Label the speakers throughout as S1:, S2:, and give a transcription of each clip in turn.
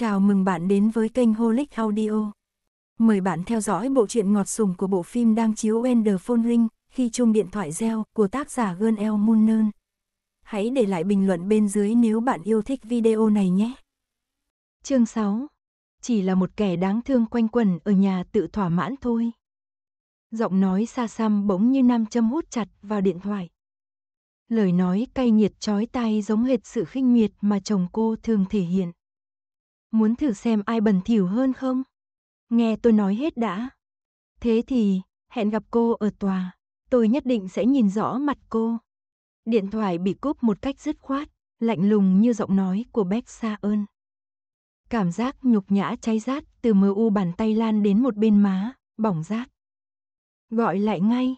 S1: Chào mừng bạn đến với kênh Holic Audio. Mời bạn theo dõi bộ truyện ngọt sùng của bộ phim đang chiếu Ender Ring khi chuông điện thoại reo của tác giả Gơn El Munern. Hãy để lại bình luận bên dưới nếu bạn yêu thích video này nhé. Chương 6 Chỉ là một kẻ đáng thương quanh quẩn ở nhà tự thỏa mãn thôi. Giọng nói xa xăm bỗng như nam châm hút chặt vào điện thoại. Lời nói cay nghiệt chói tai giống hệt sự khinh miệt mà chồng cô thường thể hiện Muốn thử xem ai bẩn thỉu hơn không? Nghe tôi nói hết đã. Thế thì, hẹn gặp cô ở tòa. Tôi nhất định sẽ nhìn rõ mặt cô. Điện thoại bị cúp một cách dứt khoát, lạnh lùng như giọng nói của Beck Sa ơn. Cảm giác nhục nhã cháy rát từ mờ u bàn tay lan đến một bên má, bỏng rát. Gọi lại ngay.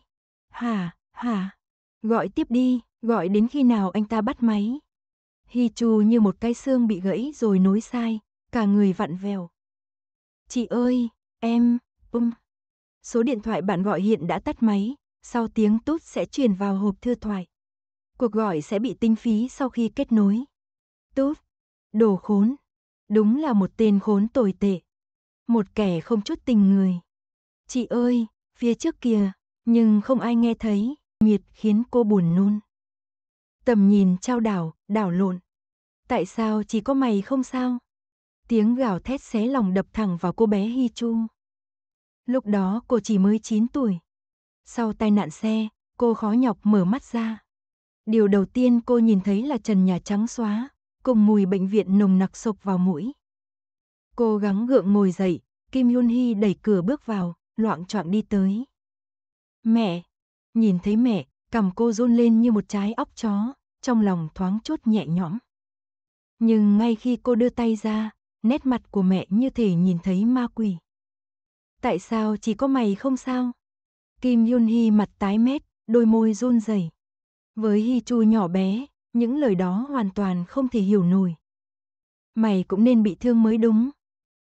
S1: Hà, hà. Gọi tiếp đi, gọi đến khi nào anh ta bắt máy. Hi Chu như một cái xương bị gãy rồi nối sai, cả người vặn vẹo. Chị ơi, em, um. Số điện thoại bạn gọi hiện đã tắt máy, sau tiếng tút sẽ truyền vào hộp thư thoại. Cuộc gọi sẽ bị tinh phí sau khi kết nối. Tút, đồ khốn, đúng là một tên khốn tồi tệ. Một kẻ không chút tình người. Chị ơi, phía trước kia, nhưng không ai nghe thấy, miệt khiến cô buồn nôn. Tầm nhìn trao đảo, đảo lộn. Tại sao chỉ có mày không sao? Tiếng gào thét xé lòng đập thẳng vào cô bé Hi Chu. Lúc đó cô chỉ mới 9 tuổi. Sau tai nạn xe, cô khó nhọc mở mắt ra. Điều đầu tiên cô nhìn thấy là trần nhà trắng xóa, cùng mùi bệnh viện nồng nặc sộc vào mũi. Cô gắng gượng ngồi dậy, Kim Yun Hi đẩy cửa bước vào, loạn choạng đi tới. Mẹ! Nhìn thấy mẹ, cầm cô run lên như một trái óc chó, trong lòng thoáng chút nhẹ nhõm. Nhưng ngay khi cô đưa tay ra, nét mặt của mẹ như thể nhìn thấy ma quỷ. Tại sao chỉ có mày không sao? Kim Yun Hi mặt tái mét, đôi môi run rẩy. Với Hi Chu nhỏ bé, những lời đó hoàn toàn không thể hiểu nổi. Mày cũng nên bị thương mới đúng.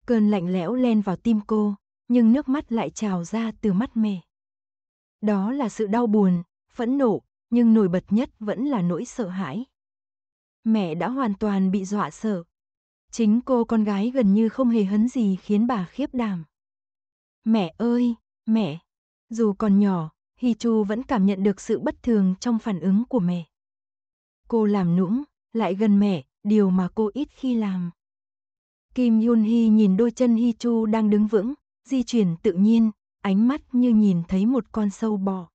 S1: Cơn lạnh lẽo len vào tim cô, nhưng nước mắt lại trào ra từ mắt mẹ. Đó là sự đau buồn, phẫn nộ, nhưng nổi bật nhất vẫn là nỗi sợ hãi. Mẹ đã hoàn toàn bị dọa sợ, Chính cô con gái gần như không hề hấn gì khiến bà khiếp đảm. Mẹ ơi, mẹ! Dù còn nhỏ, Hi Chu vẫn cảm nhận được sự bất thường trong phản ứng của mẹ. Cô làm nũng, lại gần mẹ, điều mà cô ít khi làm. Kim Yun Hi nhìn đôi chân Hi Chu đang đứng vững, di chuyển tự nhiên, ánh mắt như nhìn thấy một con sâu bò.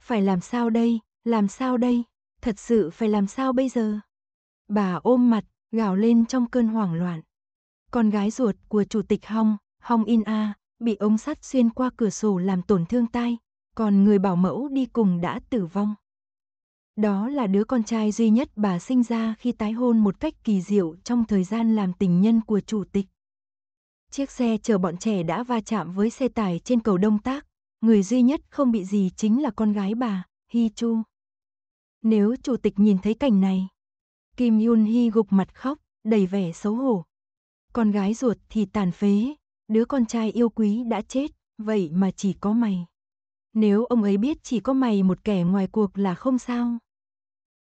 S1: Phải làm sao đây, làm sao đây, thật sự phải làm sao bây giờ? Bà ôm mặt, gào lên trong cơn hoảng loạn. Con gái ruột của chủ tịch Hong, Hong In A, bị ống sắt xuyên qua cửa sổ làm tổn thương tai, còn người bảo mẫu đi cùng đã tử vong. Đó là đứa con trai duy nhất bà sinh ra khi tái hôn một cách kỳ diệu trong thời gian làm tình nhân của chủ tịch. Chiếc xe chở bọn trẻ đã va chạm với xe tải trên cầu Đông Tác, người duy nhất không bị gì chính là con gái bà, Hi Chu. Nếu chủ tịch nhìn thấy cảnh này, Kim Yun Hi gục mặt khóc, đầy vẻ xấu hổ. Con gái ruột thì tàn phế, đứa con trai yêu quý đã chết, vậy mà chỉ có mày. Nếu ông ấy biết chỉ có mày một kẻ ngoài cuộc là không sao.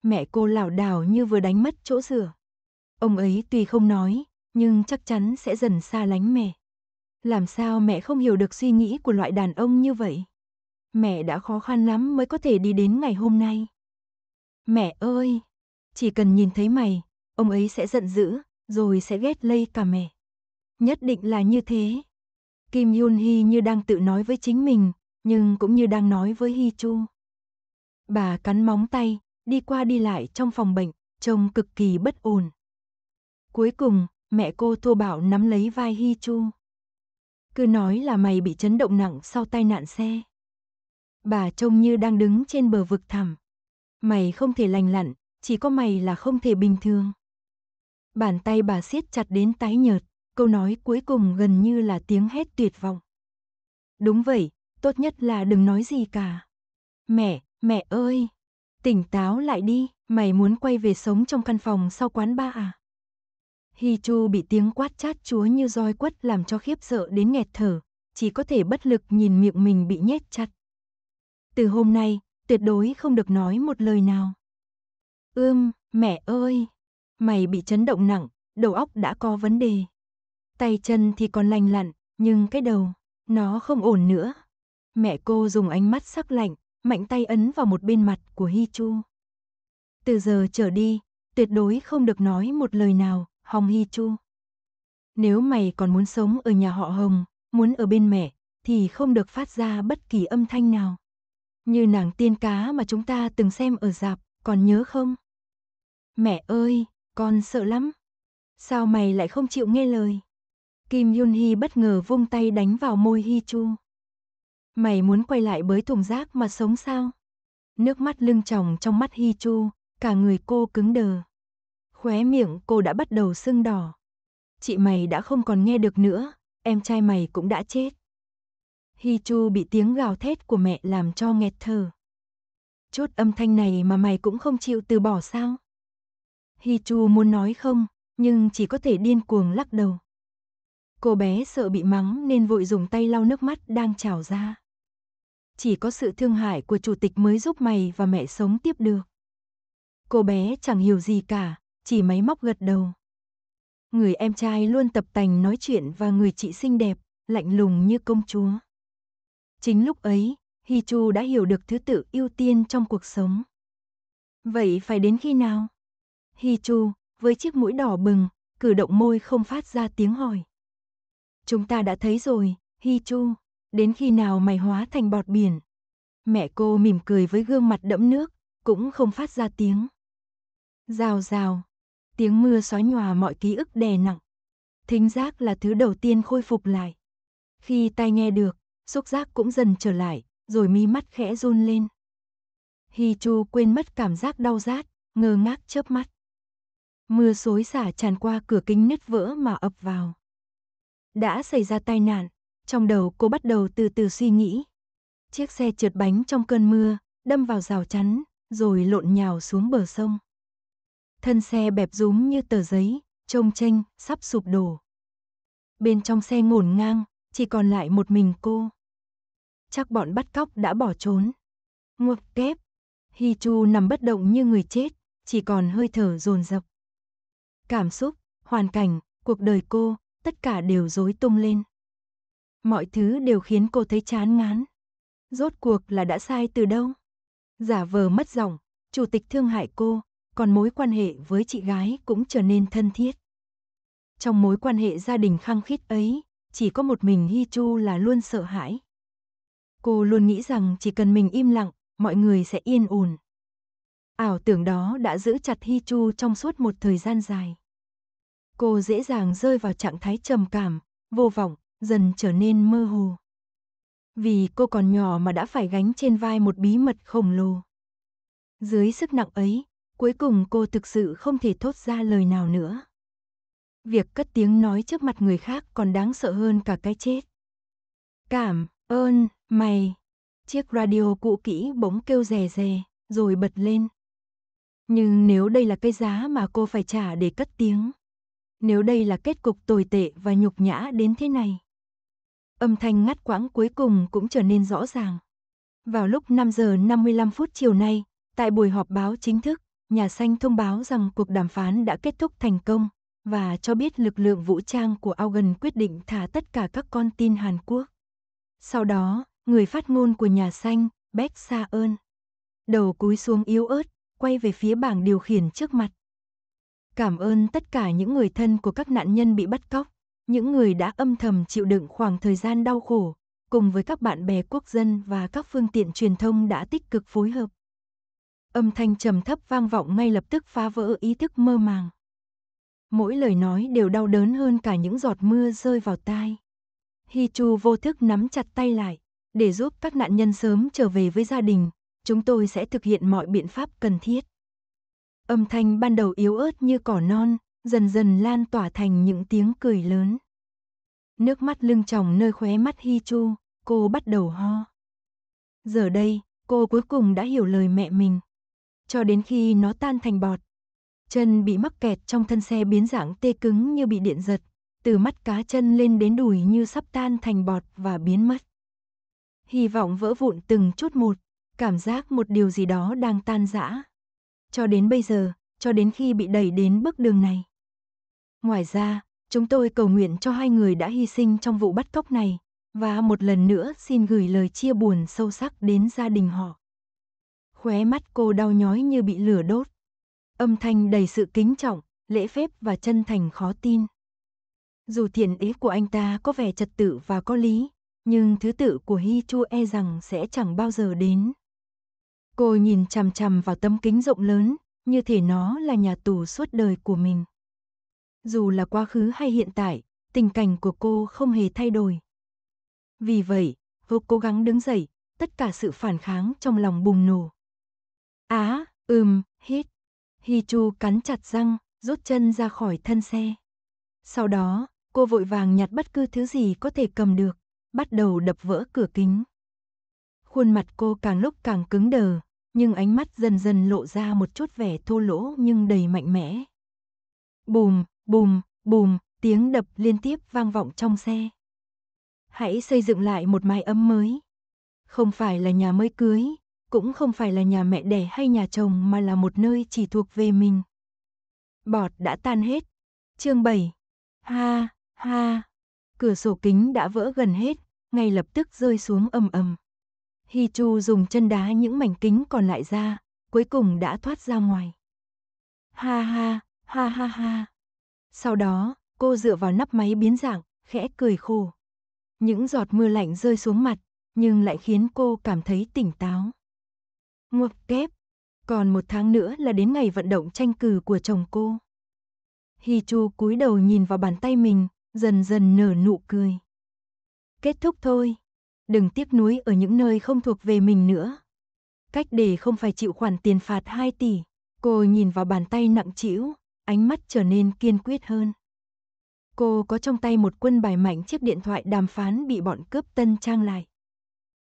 S1: Mẹ cô lảo đảo như vừa đánh mất chỗ dựa. Ông ấy tuy không nói, nhưng chắc chắn sẽ dần xa lánh mẹ. Làm sao mẹ không hiểu được suy nghĩ của loại đàn ông như vậy? Mẹ đã khó khăn lắm mới có thể đi đến ngày hôm nay. Mẹ ơi, chỉ cần nhìn thấy mày, ông ấy sẽ giận dữ, rồi sẽ ghét lây cả mẹ. Nhất định là như thế. Kim Yun Hee như đang tự nói với chính mình, nhưng cũng như đang nói với Hi Chu. Bà cắn móng tay, đi qua đi lại trong phòng bệnh, trông cực kỳ bất ổn. Cuối cùng, mẹ cô Tô Bảo nắm lấy vai Hi Chu. Cứ nói là mày bị chấn động nặng sau tai nạn xe. Bà trông như đang đứng trên bờ vực thẳm. Mày không thể lành lặn, chỉ có mày là không thể bình thường. Bàn tay bà siết chặt đến tái nhợt, câu nói cuối cùng gần như là tiếng hét tuyệt vọng. Đúng vậy, tốt nhất là đừng nói gì cả. Mẹ, mẹ ơi, tỉnh táo lại đi, mày muốn quay về sống trong căn phòng sau quán ba à? Hi Chu bị tiếng quát chát chúa như roi quất làm cho khiếp sợ đến nghẹt thở, chỉ có thể bất lực nhìn miệng mình bị nhét chặt. Từ hôm nay, tuyệt đối không được nói một lời nào. Ưm, mẹ ơi! Mày bị chấn động nặng, đầu óc đã có vấn đề. Tay chân thì còn lành lặn, nhưng cái đầu, nó không ổn nữa. Mẹ cô dùng ánh mắt sắc lạnh, mạnh tay ấn vào một bên mặt của Hi Chu. Từ giờ trở đi, tuyệt đối không được nói một lời nào, Hồng Hi Chu. Nếu mày còn muốn sống ở nhà họ Hồng, muốn ở bên mẹ, thì không được phát ra bất kỳ âm thanh nào. Như nàng tiên cá mà chúng ta từng xem ở dạp, còn nhớ không? Mẹ ơi, con sợ lắm. Sao mày lại không chịu nghe lời? Kim Yun Hee bất ngờ vung tay đánh vào môi Hi Chu. Mày muốn quay lại với thùng rác mà sống sao? Nước mắt lưng tròng trong mắt Hi Chu, cả người cô cứng đờ. Khóe miệng cô đã bắt đầu sưng đỏ. Chị mày đã không còn nghe được nữa, em trai mày cũng đã chết. Hi Chu bị tiếng gào thét của mẹ làm cho nghẹt thở. Chút âm thanh này mà mày cũng không chịu từ bỏ sao? Hichu muốn nói không, nhưng chỉ có thể điên cuồng lắc đầu. Cô bé sợ bị mắng nên vội dùng tay lau nước mắt đang trào ra. Chỉ có sự thương hại của chủ tịch mới giúp mày và mẹ sống tiếp được. Cô bé chẳng hiểu gì cả, chỉ máy móc gật đầu. Người em trai luôn tập tành nói chuyện và người chị xinh đẹp, lạnh lùng như công chúa. Chính lúc ấy, Hichu đã hiểu được thứ tự ưu tiên trong cuộc sống. Vậy phải đến khi nào? Hi Chu, với chiếc mũi đỏ bừng, cử động môi không phát ra tiếng hỏi. Chúng ta đã thấy rồi, Hi Chu, đến khi nào mày hóa thành bọt biển? Mẹ cô mỉm cười với gương mặt đẫm nước, cũng không phát ra tiếng. Rào rào, tiếng mưa xói nhòa mọi ký ức đè nặng. Thính giác là thứ đầu tiên khôi phục lại. Khi tai nghe được, xúc giác cũng dần trở lại, rồi mi mắt khẽ run lên. Hi Chu quên mất cảm giác đau rát, ngơ ngác chớp mắt. Mưa xối xả tràn qua cửa kính nứt vỡ mà ập vào. Đã xảy ra tai nạn, trong đầu cô bắt đầu từ từ suy nghĩ. Chiếc xe trượt bánh trong cơn mưa, đâm vào rào chắn, rồi lộn nhào xuống bờ sông. Thân xe bẹp rúm như tờ giấy, trông tranh, sắp sụp đổ. Bên trong xe ngổn ngang, chỉ còn lại một mình cô. Chắc bọn bắt cóc đã bỏ trốn. Ngược kép, Hi Chu nằm bất động như người chết, chỉ còn hơi thở dồn dập cảm xúc, hoàn cảnh, cuộc đời cô, tất cả đều rối tung lên. Mọi thứ đều khiến cô thấy chán ngán. Rốt cuộc là đã sai từ đâu? Giả vờ mất giọng, chủ tịch thương hại cô, còn mối quan hệ với chị gái cũng trở nên thân thiết. Trong mối quan hệ gia đình khăng khít ấy, chỉ có một mình Hi Chu là luôn sợ hãi. Cô luôn nghĩ rằng chỉ cần mình im lặng, mọi người sẽ yên ổn. Ảo tưởng đó đã giữ chặt Hi Chu trong suốt một thời gian dài. Cô dễ dàng rơi vào trạng thái trầm cảm, vô vọng, dần trở nên mơ hồ. Vì cô còn nhỏ mà đã phải gánh trên vai một bí mật khổng lồ. Dưới sức nặng ấy, cuối cùng cô thực sự không thể thốt ra lời nào nữa. Việc cất tiếng nói trước mặt người khác còn đáng sợ hơn cả cái chết. Cảm ơn, mày. Chiếc radio cũ kỹ bỗng kêu rè rè, rồi bật lên, nhưng nếu đây là cái giá mà cô phải trả để cất tiếng, nếu đây là kết cục tồi tệ và nhục nhã đến thế này, âm thanh ngắt quãng cuối cùng cũng trở nên rõ ràng. Vào lúc 5 giờ 55 phút chiều nay, tại buổi họp báo chính thức, Nhà Xanh thông báo rằng cuộc đàm phán đã kết thúc thành công và cho biết lực lượng vũ trang của Augen quyết định thả tất cả các con tin Hàn Quốc. Sau đó, người phát ngôn của Nhà Xanh, Beck Sa ơn, đầu cúi xuống yếu ớt, quay về phía bảng điều khiển trước mặt. Cảm ơn tất cả những người thân của các nạn nhân bị bắt cóc, những người đã âm thầm chịu đựng khoảng thời gian đau khổ, cùng với các bạn bè quốc dân và các phương tiện truyền thông đã tích cực phối hợp. Âm thanh trầm thấp vang vọng ngay lập tức phá vỡ ý thức mơ màng. Mỗi lời nói đều đau đớn hơn cả những giọt mưa rơi vào tai. Hi Chu vô thức nắm chặt tay lại, để giúp các nạn nhân sớm trở về với gia đình, chúng tôi sẽ thực hiện mọi biện pháp cần thiết. Âm thanh ban đầu yếu ớt như cỏ non, dần dần lan tỏa thành những tiếng cười lớn. Nước mắt lưng tròng nơi khóe mắt Hi Chu, cô bắt đầu ho. Giờ đây, cô cuối cùng đã hiểu lời mẹ mình. Cho đến khi nó tan thành bọt, chân bị mắc kẹt trong thân xe biến dạng tê cứng như bị điện giật, từ mắt cá chân lên đến đùi như sắp tan thành bọt và biến mất. Hy vọng vỡ vụn từng chút một, Cảm giác một điều gì đó đang tan rã. Cho đến bây giờ, cho đến khi bị đẩy đến bước đường này. Ngoài ra, chúng tôi cầu nguyện cho hai người đã hy sinh trong vụ bắt cóc này, và một lần nữa xin gửi lời chia buồn sâu sắc đến gia đình họ. Khóe mắt cô đau nhói như bị lửa đốt. Âm thanh đầy sự kính trọng, lễ phép và chân thành khó tin. Dù thiện ý của anh ta có vẻ trật tự và có lý, nhưng thứ tự của Hi Chu e rằng sẽ chẳng bao giờ đến. Cô nhìn chằm chằm vào tấm kính rộng lớn, như thể nó là nhà tù suốt đời của mình. Dù là quá khứ hay hiện tại, tình cảnh của cô không hề thay đổi. Vì vậy, cô cố gắng đứng dậy, tất cả sự phản kháng trong lòng bùng nổ. Á, ừm, hít. Hi Chu cắn chặt răng, rút chân ra khỏi thân xe. Sau đó, cô vội vàng nhặt bất cứ thứ gì có thể cầm được, bắt đầu đập vỡ cửa kính. Khuôn mặt cô càng lúc càng cứng đờ, nhưng ánh mắt dần dần lộ ra một chút vẻ thô lỗ nhưng đầy mạnh mẽ. Bùm, bùm, bùm, tiếng đập liên tiếp vang vọng trong xe. Hãy xây dựng lại một mái ấm mới. Không phải là nhà mới cưới, cũng không phải là nhà mẹ đẻ hay nhà chồng mà là một nơi chỉ thuộc về mình. Bọt đã tan hết. Chương 7. Ha, ha. Cửa sổ kính đã vỡ gần hết, ngay lập tức rơi xuống ầm ầm. Hi Chu dùng chân đá những mảnh kính còn lại ra, cuối cùng đã thoát ra ngoài. Ha ha, ha ha ha. Sau đó, cô dựa vào nắp máy biến dạng, khẽ cười khổ. Những giọt mưa lạnh rơi xuống mặt, nhưng lại khiến cô cảm thấy tỉnh táo. Ngọc kép, còn một tháng nữa là đến ngày vận động tranh cử của chồng cô. Hi Chu cúi đầu nhìn vào bàn tay mình, dần dần nở nụ cười. Kết thúc thôi đừng tiếc nuối ở những nơi không thuộc về mình nữa. Cách để không phải chịu khoản tiền phạt 2 tỷ, cô nhìn vào bàn tay nặng trĩu, ánh mắt trở nên kiên quyết hơn. Cô có trong tay một quân bài mạnh chiếc điện thoại đàm phán bị bọn cướp tân trang lại.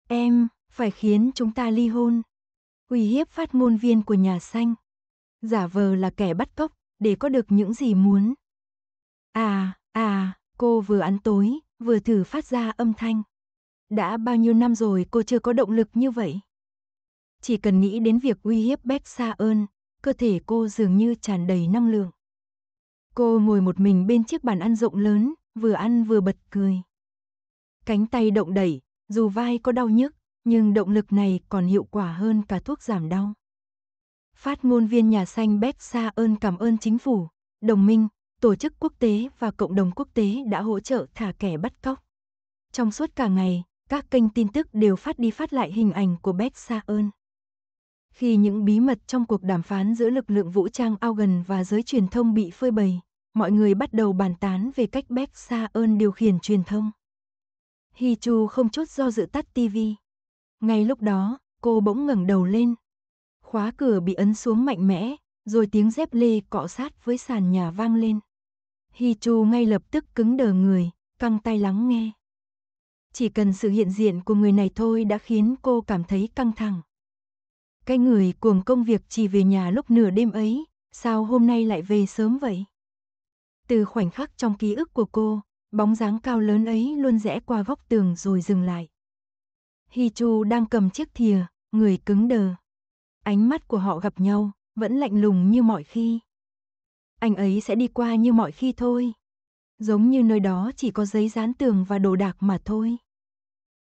S1: Em, phải khiến chúng ta ly hôn. Uy hiếp phát ngôn viên của nhà xanh. Giả vờ là kẻ bắt cóc, để có được những gì muốn. À, à, cô vừa ăn tối, vừa thử phát ra âm thanh. Đã bao nhiêu năm rồi cô chưa có động lực như vậy? Chỉ cần nghĩ đến việc uy hiếp Bách Sa ơn, cơ thể cô dường như tràn đầy năng lượng. Cô ngồi một mình bên chiếc bàn ăn rộng lớn, vừa ăn vừa bật cười. Cánh tay động đẩy, dù vai có đau nhức, nhưng động lực này còn hiệu quả hơn cả thuốc giảm đau. Phát ngôn viên nhà xanh Bách Sa ơn cảm ơn chính phủ, đồng minh, tổ chức quốc tế và cộng đồng quốc tế đã hỗ trợ thả kẻ bắt cóc. Trong suốt cả ngày, các kênh tin tức đều phát đi phát lại hình ảnh của Betsa ơn. Khi những bí mật trong cuộc đàm phán giữa lực lượng vũ trang Augen và giới truyền thông bị phơi bày, mọi người bắt đầu bàn tán về cách Betsa ơn điều khiển truyền thông. Hi Chu không chút do dự tắt TV. Ngay lúc đó, cô bỗng ngẩng đầu lên. Khóa cửa bị ấn xuống mạnh mẽ, rồi tiếng dép lê cọ sát với sàn nhà vang lên. Hi Chu ngay lập tức cứng đờ người, căng tay lắng nghe. Chỉ cần sự hiện diện của người này thôi đã khiến cô cảm thấy căng thẳng. Cái người cuồng công việc chỉ về nhà lúc nửa đêm ấy, sao hôm nay lại về sớm vậy? Từ khoảnh khắc trong ký ức của cô, bóng dáng cao lớn ấy luôn rẽ qua góc tường rồi dừng lại. Hi Chu đang cầm chiếc thìa, người cứng đờ. Ánh mắt của họ gặp nhau, vẫn lạnh lùng như mọi khi. Anh ấy sẽ đi qua như mọi khi thôi. Giống như nơi đó chỉ có giấy dán tường và đồ đạc mà thôi.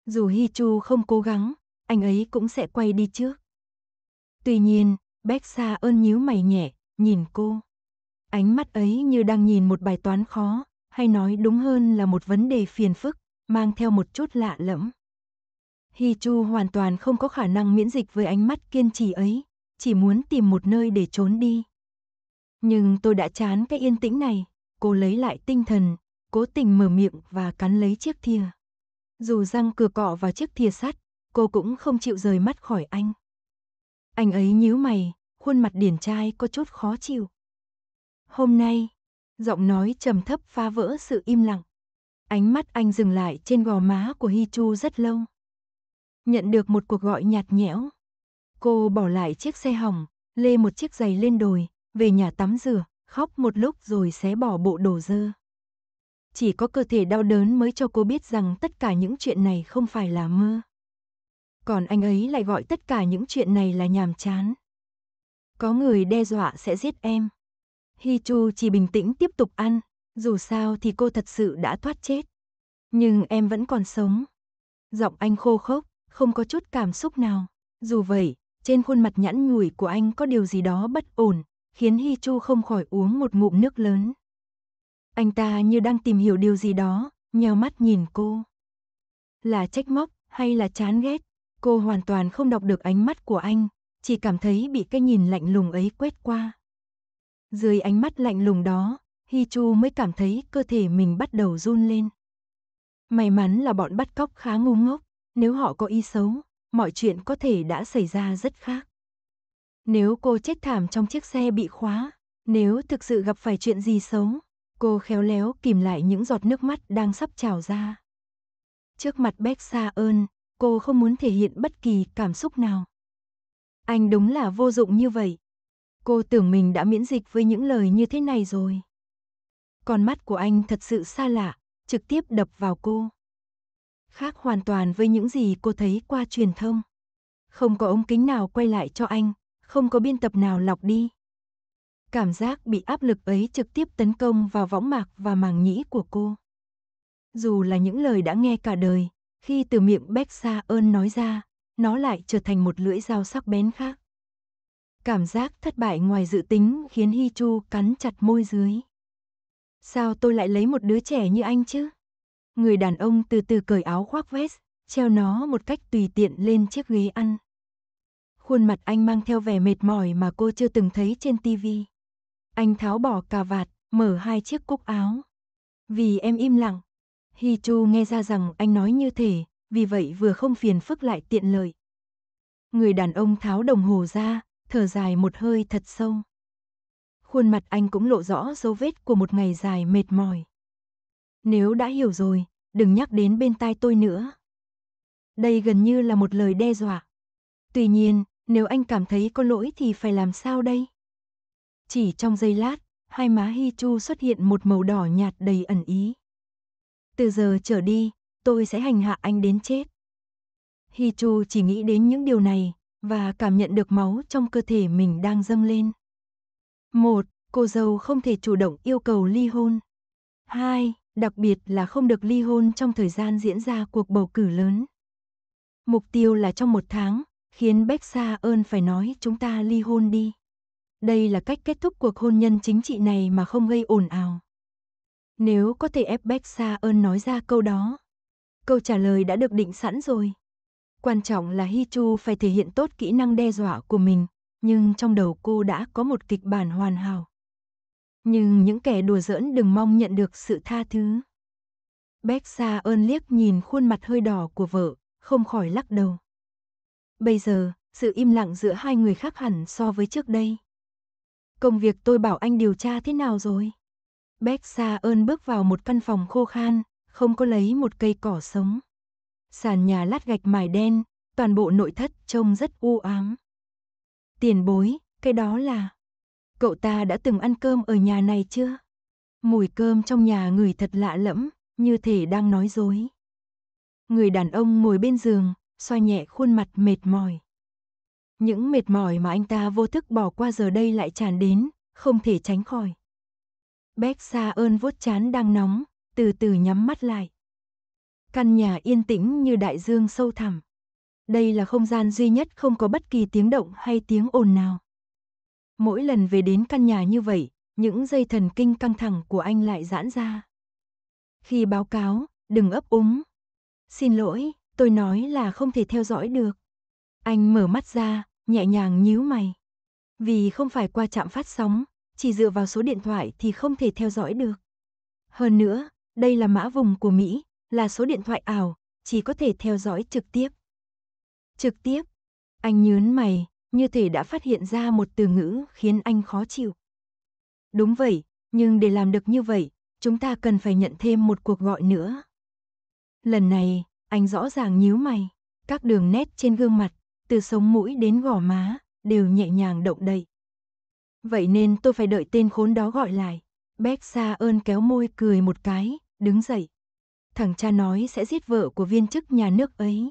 S1: Dù Hi Chu không cố gắng, anh ấy cũng sẽ quay đi trước. Tuy nhiên, Bách Sa ơn nhíu mày nhẹ, nhìn cô. Ánh mắt ấy như đang nhìn một bài toán khó, hay nói đúng hơn là một vấn đề phiền phức, mang theo một chút lạ lẫm. Hi Chu hoàn toàn không có khả năng miễn dịch với ánh mắt kiên trì ấy, chỉ muốn tìm một nơi để trốn đi. Nhưng tôi đã chán cái yên tĩnh này, cô lấy lại tinh thần, cố tình mở miệng và cắn lấy chiếc thìa. Dù răng cửa cọ vào chiếc thìa sắt, cô cũng không chịu rời mắt khỏi anh. Anh ấy nhíu mày, khuôn mặt điển trai có chút khó chịu. Hôm nay, giọng nói trầm thấp phá vỡ sự im lặng. Ánh mắt anh dừng lại trên gò má của Hi Chu rất lâu. Nhận được một cuộc gọi nhạt nhẽo. Cô bỏ lại chiếc xe hỏng, lê một chiếc giày lên đồi, về nhà tắm rửa, khóc một lúc rồi xé bỏ bộ đồ dơ chỉ có cơ thể đau đớn mới cho cô biết rằng tất cả những chuyện này không phải là mơ. Còn anh ấy lại gọi tất cả những chuyện này là nhàm chán. Có người đe dọa sẽ giết em. Hi Chu chỉ bình tĩnh tiếp tục ăn, dù sao thì cô thật sự đã thoát chết. Nhưng em vẫn còn sống. Giọng anh khô khốc, không có chút cảm xúc nào. Dù vậy, trên khuôn mặt nhẵn nhủi của anh có điều gì đó bất ổn, khiến Hi Chu không khỏi uống một ngụm nước lớn. Anh ta như đang tìm hiểu điều gì đó, nheo mắt nhìn cô. Là trách móc hay là chán ghét, cô hoàn toàn không đọc được ánh mắt của anh, chỉ cảm thấy bị cái nhìn lạnh lùng ấy quét qua. Dưới ánh mắt lạnh lùng đó, Hi Chu mới cảm thấy cơ thể mình bắt đầu run lên. May mắn là bọn bắt cóc khá ngu ngốc, nếu họ có ý xấu, mọi chuyện có thể đã xảy ra rất khác. Nếu cô chết thảm trong chiếc xe bị khóa, nếu thực sự gặp phải chuyện gì xấu, Cô khéo léo kìm lại những giọt nước mắt đang sắp trào ra. Trước mặt Beck xa ơn, cô không muốn thể hiện bất kỳ cảm xúc nào. Anh đúng là vô dụng như vậy. Cô tưởng mình đã miễn dịch với những lời như thế này rồi. Con mắt của anh thật sự xa lạ, trực tiếp đập vào cô. Khác hoàn toàn với những gì cô thấy qua truyền thông. Không có ống kính nào quay lại cho anh, không có biên tập nào lọc đi, Cảm giác bị áp lực ấy trực tiếp tấn công vào võng mạc và màng nhĩ của cô. Dù là những lời đã nghe cả đời, khi từ miệng Bách Sa ơn nói ra, nó lại trở thành một lưỡi dao sắc bén khác. Cảm giác thất bại ngoài dự tính khiến Hi Chu cắn chặt môi dưới. Sao tôi lại lấy một đứa trẻ như anh chứ? Người đàn ông từ từ cởi áo khoác vest, treo nó một cách tùy tiện lên chiếc ghế ăn. Khuôn mặt anh mang theo vẻ mệt mỏi mà cô chưa từng thấy trên tivi. Anh tháo bỏ cà vạt, mở hai chiếc cúc áo. Vì em im lặng. Hi Chu nghe ra rằng anh nói như thể, vì vậy vừa không phiền phức lại tiện lợi. Người đàn ông tháo đồng hồ ra, thở dài một hơi thật sâu. Khuôn mặt anh cũng lộ rõ dấu vết của một ngày dài mệt mỏi. Nếu đã hiểu rồi, đừng nhắc đến bên tai tôi nữa. Đây gần như là một lời đe dọa. Tuy nhiên, nếu anh cảm thấy có lỗi thì phải làm sao đây? Chỉ trong giây lát, hai má Hi Chu xuất hiện một màu đỏ nhạt đầy ẩn ý. Từ giờ trở đi, tôi sẽ hành hạ anh đến chết. Hi Chu chỉ nghĩ đến những điều này, và cảm nhận được máu trong cơ thể mình đang dâng lên. Một, Cô dâu không thể chủ động yêu cầu ly hôn. Hai, Đặc biệt là không được ly hôn trong thời gian diễn ra cuộc bầu cử lớn. Mục tiêu là trong một tháng, khiến Beck Sa ơn phải nói chúng ta ly hôn đi đây là cách kết thúc cuộc hôn nhân chính trị này mà không gây ồn ào. Nếu có thể ép Beck Sa ơn nói ra câu đó, câu trả lời đã được định sẵn rồi. Quan trọng là Hi Chu phải thể hiện tốt kỹ năng đe dọa của mình, nhưng trong đầu cô đã có một kịch bản hoàn hảo. Nhưng những kẻ đùa giỡn đừng mong nhận được sự tha thứ. Beck Sa ơn liếc nhìn khuôn mặt hơi đỏ của vợ, không khỏi lắc đầu. Bây giờ, sự im lặng giữa hai người khác hẳn so với trước đây. Công việc tôi bảo anh điều tra thế nào rồi? Bách Sa ơn bước vào một căn phòng khô khan, không có lấy một cây cỏ sống. Sàn nhà lát gạch mài đen, toàn bộ nội thất trông rất u ám. Tiền bối, cái đó là... Cậu ta đã từng ăn cơm ở nhà này chưa? Mùi cơm trong nhà người thật lạ lẫm, như thể đang nói dối. Người đàn ông ngồi bên giường, xoa nhẹ khuôn mặt mệt mỏi. Những mệt mỏi mà anh ta vô thức bỏ qua giờ đây lại tràn đến, không thể tránh khỏi. Bách Sa ơn vuốt chán đang nóng, từ từ nhắm mắt lại. Căn nhà yên tĩnh như đại dương sâu thẳm. Đây là không gian duy nhất không có bất kỳ tiếng động hay tiếng ồn nào. Mỗi lần về đến căn nhà như vậy, những dây thần kinh căng thẳng của anh lại giãn ra. Khi báo cáo, đừng ấp úng. Xin lỗi, tôi nói là không thể theo dõi được. Anh mở mắt ra, nhẹ nhàng nhíu mày. Vì không phải qua trạm phát sóng, chỉ dựa vào số điện thoại thì không thể theo dõi được. Hơn nữa, đây là mã vùng của Mỹ, là số điện thoại ảo, chỉ có thể theo dõi trực tiếp. Trực tiếp? Anh nhớn mày, như thể đã phát hiện ra một từ ngữ khiến anh khó chịu. Đúng vậy, nhưng để làm được như vậy, chúng ta cần phải nhận thêm một cuộc gọi nữa. Lần này, anh rõ ràng nhíu mày, các đường nét trên gương mặt từ sống mũi đến gò má, đều nhẹ nhàng động đậy. Vậy nên tôi phải đợi tên khốn đó gọi lại. Bét xa ơn kéo môi cười một cái, đứng dậy. Thằng cha nói sẽ giết vợ của viên chức nhà nước ấy.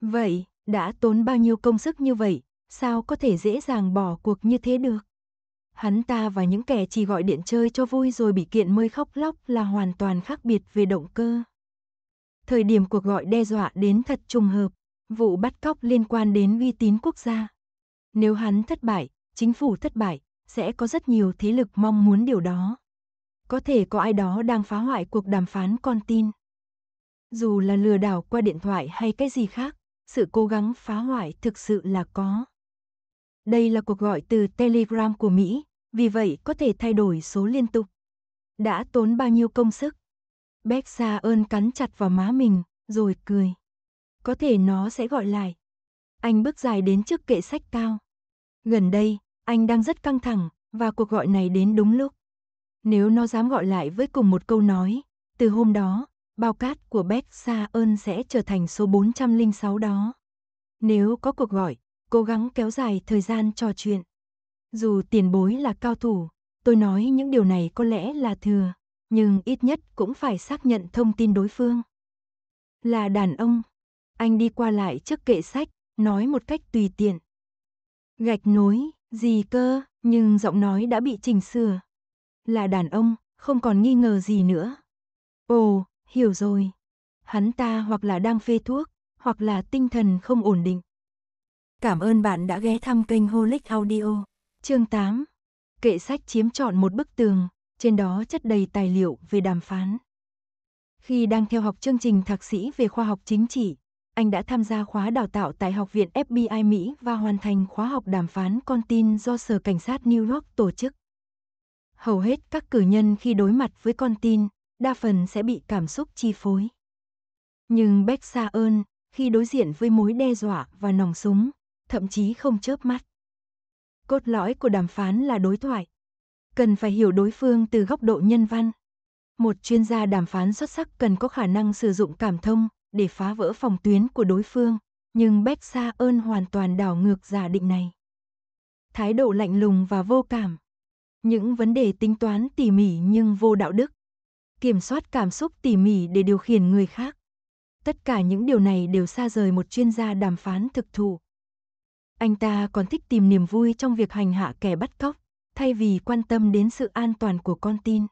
S1: Vậy, đã tốn bao nhiêu công sức như vậy, sao có thể dễ dàng bỏ cuộc như thế được? Hắn ta và những kẻ chỉ gọi điện chơi cho vui rồi bị kiện mới khóc lóc là hoàn toàn khác biệt về động cơ. Thời điểm cuộc gọi đe dọa đến thật trùng hợp, Vụ bắt cóc liên quan đến uy tín quốc gia. Nếu hắn thất bại, chính phủ thất bại, sẽ có rất nhiều thế lực mong muốn điều đó. Có thể có ai đó đang phá hoại cuộc đàm phán con tin. Dù là lừa đảo qua điện thoại hay cái gì khác, sự cố gắng phá hoại thực sự là có. Đây là cuộc gọi từ Telegram của Mỹ, vì vậy có thể thay đổi số liên tục. Đã tốn bao nhiêu công sức? Beck Sa ơn cắn chặt vào má mình, rồi cười có thể nó sẽ gọi lại. Anh bước dài đến trước kệ sách cao. Gần đây, anh đang rất căng thẳng, và cuộc gọi này đến đúng lúc. Nếu nó dám gọi lại với cùng một câu nói, từ hôm đó, bao cát của Beck Sa ơn sẽ trở thành số 406 đó. Nếu có cuộc gọi, cố gắng kéo dài thời gian trò chuyện. Dù tiền bối là cao thủ, tôi nói những điều này có lẽ là thừa, nhưng ít nhất cũng phải xác nhận thông tin đối phương. Là đàn ông, anh đi qua lại trước kệ sách, nói một cách tùy tiện. Gạch nối, gì cơ, nhưng giọng nói đã bị chỉnh sửa. Là đàn ông, không còn nghi ngờ gì nữa. Ồ, hiểu rồi. Hắn ta hoặc là đang phê thuốc, hoặc là tinh thần không ổn định. Cảm ơn bạn đã ghé thăm kênh Holic Audio. Chương 8. Kệ sách chiếm trọn một bức tường, trên đó chất đầy tài liệu về đàm phán. Khi đang theo học chương trình thạc sĩ về khoa học chính trị, anh đã tham gia khóa đào tạo tại Học viện FBI Mỹ và hoàn thành khóa học đàm phán con tin do Sở Cảnh sát New York tổ chức. Hầu hết các cử nhân khi đối mặt với con tin, đa phần sẽ bị cảm xúc chi phối. Nhưng Beck xa ơn, khi đối diện với mối đe dọa và nòng súng, thậm chí không chớp mắt. Cốt lõi của đàm phán là đối thoại. Cần phải hiểu đối phương từ góc độ nhân văn. Một chuyên gia đàm phán xuất sắc cần có khả năng sử dụng cảm thông, để phá vỡ phòng tuyến của đối phương, nhưng Betsa ơn hoàn toàn đảo ngược giả định này. Thái độ lạnh lùng và vô cảm. Những vấn đề tính toán tỉ mỉ nhưng vô đạo đức. Kiểm soát cảm xúc tỉ mỉ để điều khiển người khác. Tất cả những điều này đều xa rời một chuyên gia đàm phán thực thụ. Anh ta còn thích tìm niềm vui trong việc hành hạ kẻ bắt cóc, thay vì quan tâm đến sự an toàn của con tin.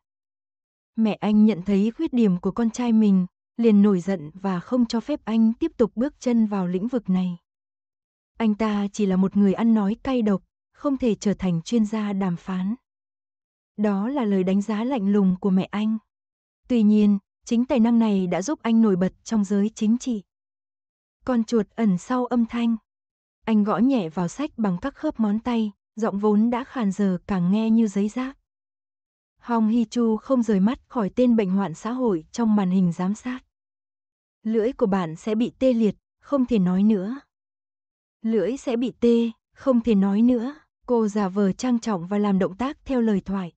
S1: Mẹ anh nhận thấy khuyết điểm của con trai mình, liền nổi giận và không cho phép anh tiếp tục bước chân vào lĩnh vực này. Anh ta chỉ là một người ăn nói cay độc, không thể trở thành chuyên gia đàm phán. Đó là lời đánh giá lạnh lùng của mẹ anh. Tuy nhiên, chính tài năng này đã giúp anh nổi bật trong giới chính trị. Con chuột ẩn sau âm thanh. Anh gõ nhẹ vào sách bằng các khớp món tay, giọng vốn đã khàn giờ càng nghe như giấy rác. Hong Hi Chu không rời mắt khỏi tên bệnh hoạn xã hội trong màn hình giám sát. Lưỡi của bạn sẽ bị tê liệt, không thể nói nữa. Lưỡi sẽ bị tê, không thể nói nữa. Cô giả vờ trang trọng và làm động tác theo lời thoại.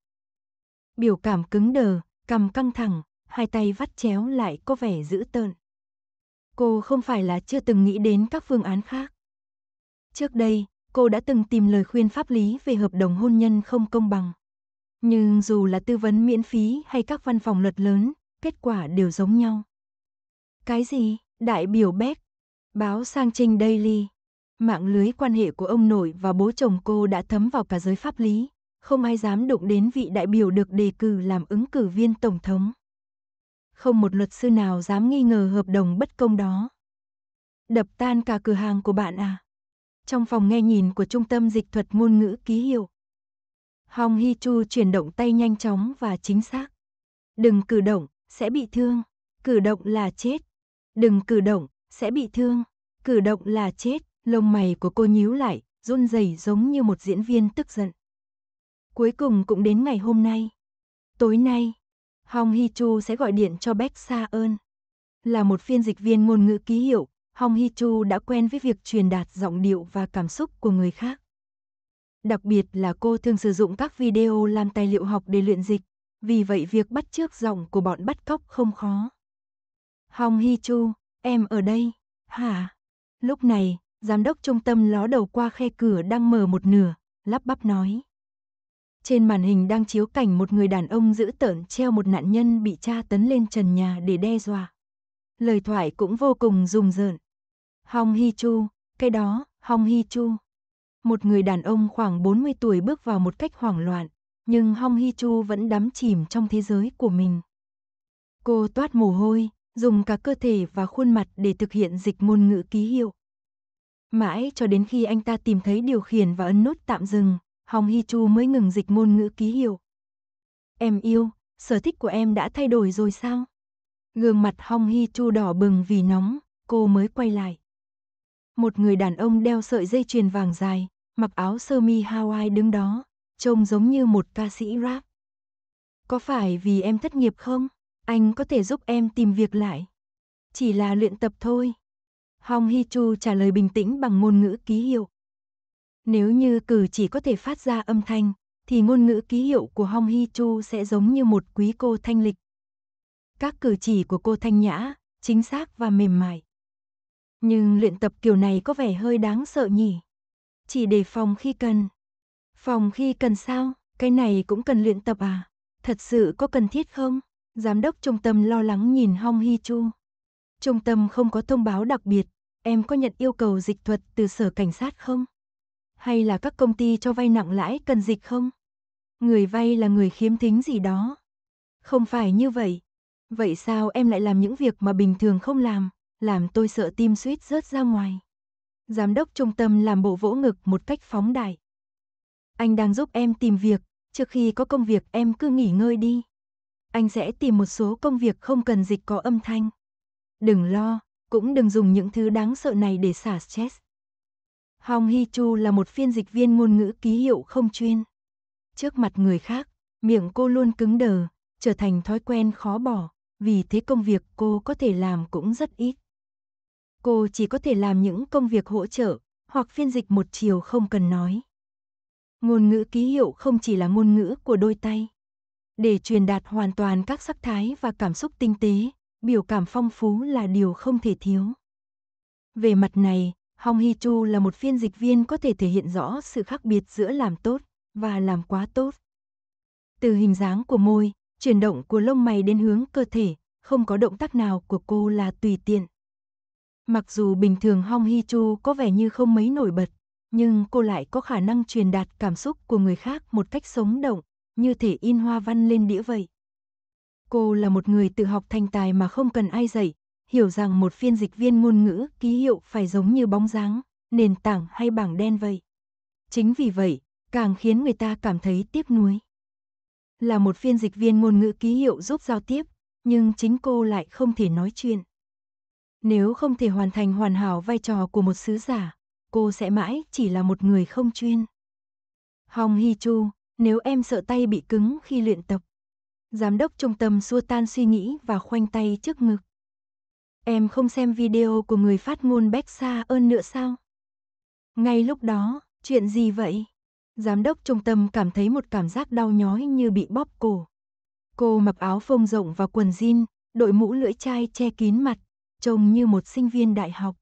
S1: Biểu cảm cứng đờ, cầm căng thẳng, hai tay vắt chéo lại có vẻ dữ tợn. Cô không phải là chưa từng nghĩ đến các phương án khác. Trước đây, cô đã từng tìm lời khuyên pháp lý về hợp đồng hôn nhân không công bằng. Nhưng dù là tư vấn miễn phí hay các văn phòng luật lớn, kết quả đều giống nhau. Cái gì? Đại biểu Beck. Báo sang trình Daily. Mạng lưới quan hệ của ông nội và bố chồng cô đã thấm vào cả giới pháp lý. Không ai dám đụng đến vị đại biểu được đề cử làm ứng cử viên tổng thống. Không một luật sư nào dám nghi ngờ hợp đồng bất công đó. Đập tan cả cửa hàng của bạn à? Trong phòng nghe nhìn của trung tâm dịch thuật ngôn ngữ ký hiệu, Hong Hi Chu chuyển động tay nhanh chóng và chính xác. Đừng cử động, sẽ bị thương. Cử động là chết. Đừng cử động, sẽ bị thương. Cử động là chết. Lông mày của cô nhíu lại, run rẩy giống như một diễn viên tức giận. Cuối cùng cũng đến ngày hôm nay. Tối nay, Hong Hi Chu sẽ gọi điện cho Beck Sa ơn. Là một phiên dịch viên ngôn ngữ ký hiệu, Hong Hi Chu đã quen với việc truyền đạt giọng điệu và cảm xúc của người khác. Đặc biệt là cô thường sử dụng các video làm tài liệu học để luyện dịch, vì vậy việc bắt chước giọng của bọn bắt cóc không khó. Hong Hi Chu, em ở đây, hả? Lúc này, giám đốc trung tâm ló đầu qua khe cửa đang mở một nửa, lắp bắp nói. Trên màn hình đang chiếu cảnh một người đàn ông giữ tợn treo một nạn nhân bị tra tấn lên trần nhà để đe dọa. Lời thoại cũng vô cùng rùng rợn. Hong Hi Chu, cái đó, Hong Hi Chu một người đàn ông khoảng 40 tuổi bước vào một cách hoảng loạn, nhưng Hong Hi Chu vẫn đắm chìm trong thế giới của mình. Cô toát mồ hôi, dùng cả cơ thể và khuôn mặt để thực hiện dịch ngôn ngữ ký hiệu. Mãi cho đến khi anh ta tìm thấy điều khiển và ấn nút tạm dừng, Hong Hi Chu mới ngừng dịch ngôn ngữ ký hiệu. Em yêu, sở thích của em đã thay đổi rồi sao? Gương mặt Hong Hi Chu đỏ bừng vì nóng, cô mới quay lại một người đàn ông đeo sợi dây chuyền vàng dài, mặc áo sơ mi Hawaii đứng đó, trông giống như một ca sĩ rap. Có phải vì em thất nghiệp không? Anh có thể giúp em tìm việc lại. Chỉ là luyện tập thôi. Hong Hi Chu trả lời bình tĩnh bằng ngôn ngữ ký hiệu. Nếu như cử chỉ có thể phát ra âm thanh, thì ngôn ngữ ký hiệu của Hong Hi Chu sẽ giống như một quý cô thanh lịch. Các cử chỉ của cô thanh nhã, chính xác và mềm mại. Nhưng luyện tập kiểu này có vẻ hơi đáng sợ nhỉ. Chỉ để phòng khi cần. Phòng khi cần sao? Cái này cũng cần luyện tập à? Thật sự có cần thiết không? Giám đốc trung tâm lo lắng nhìn Hong Hi Chu. Trung tâm không có thông báo đặc biệt. Em có nhận yêu cầu dịch thuật từ sở cảnh sát không? Hay là các công ty cho vay nặng lãi cần dịch không? Người vay là người khiếm thính gì đó. Không phải như vậy. Vậy sao em lại làm những việc mà bình thường không làm? làm tôi sợ tim suýt rớt ra ngoài. Giám đốc trung tâm làm bộ vỗ ngực một cách phóng đại. Anh đang giúp em tìm việc, trước khi có công việc em cứ nghỉ ngơi đi. Anh sẽ tìm một số công việc không cần dịch có âm thanh. Đừng lo, cũng đừng dùng những thứ đáng sợ này để xả stress. Hong Hee Chu là một phiên dịch viên ngôn ngữ ký hiệu không chuyên. Trước mặt người khác, miệng cô luôn cứng đờ, trở thành thói quen khó bỏ, vì thế công việc cô có thể làm cũng rất ít cô chỉ có thể làm những công việc hỗ trợ hoặc phiên dịch một chiều không cần nói. Ngôn ngữ ký hiệu không chỉ là ngôn ngữ của đôi tay. Để truyền đạt hoàn toàn các sắc thái và cảm xúc tinh tế, biểu cảm phong phú là điều không thể thiếu. Về mặt này, Hong Hee Chu là một phiên dịch viên có thể thể hiện rõ sự khác biệt giữa làm tốt và làm quá tốt. Từ hình dáng của môi, chuyển động của lông mày đến hướng cơ thể, không có động tác nào của cô là tùy tiện. Mặc dù bình thường Hong Hi Chu có vẻ như không mấy nổi bật, nhưng cô lại có khả năng truyền đạt cảm xúc của người khác một cách sống động, như thể in hoa văn lên đĩa vậy. Cô là một người tự học thành tài mà không cần ai dạy, hiểu rằng một phiên dịch viên ngôn ngữ ký hiệu phải giống như bóng dáng, nền tảng hay bảng đen vậy. Chính vì vậy, càng khiến người ta cảm thấy tiếc nuối. Là một phiên dịch viên ngôn ngữ ký hiệu giúp giao tiếp, nhưng chính cô lại không thể nói chuyện. Nếu không thể hoàn thành hoàn hảo vai trò của một sứ giả, cô sẽ mãi chỉ là một người không chuyên. Hong Hi Chu, nếu em sợ tay bị cứng khi luyện tập. Giám đốc trung tâm xua tan suy nghĩ và khoanh tay trước ngực. Em không xem video của người phát ngôn Bách Sa ơn nữa sao? Ngay lúc đó, chuyện gì vậy? Giám đốc trung tâm cảm thấy một cảm giác đau nhói như bị bóp cổ. Cô mặc áo phông rộng và quần jean, đội mũ lưỡi chai che kín mặt, trông như một sinh viên đại học.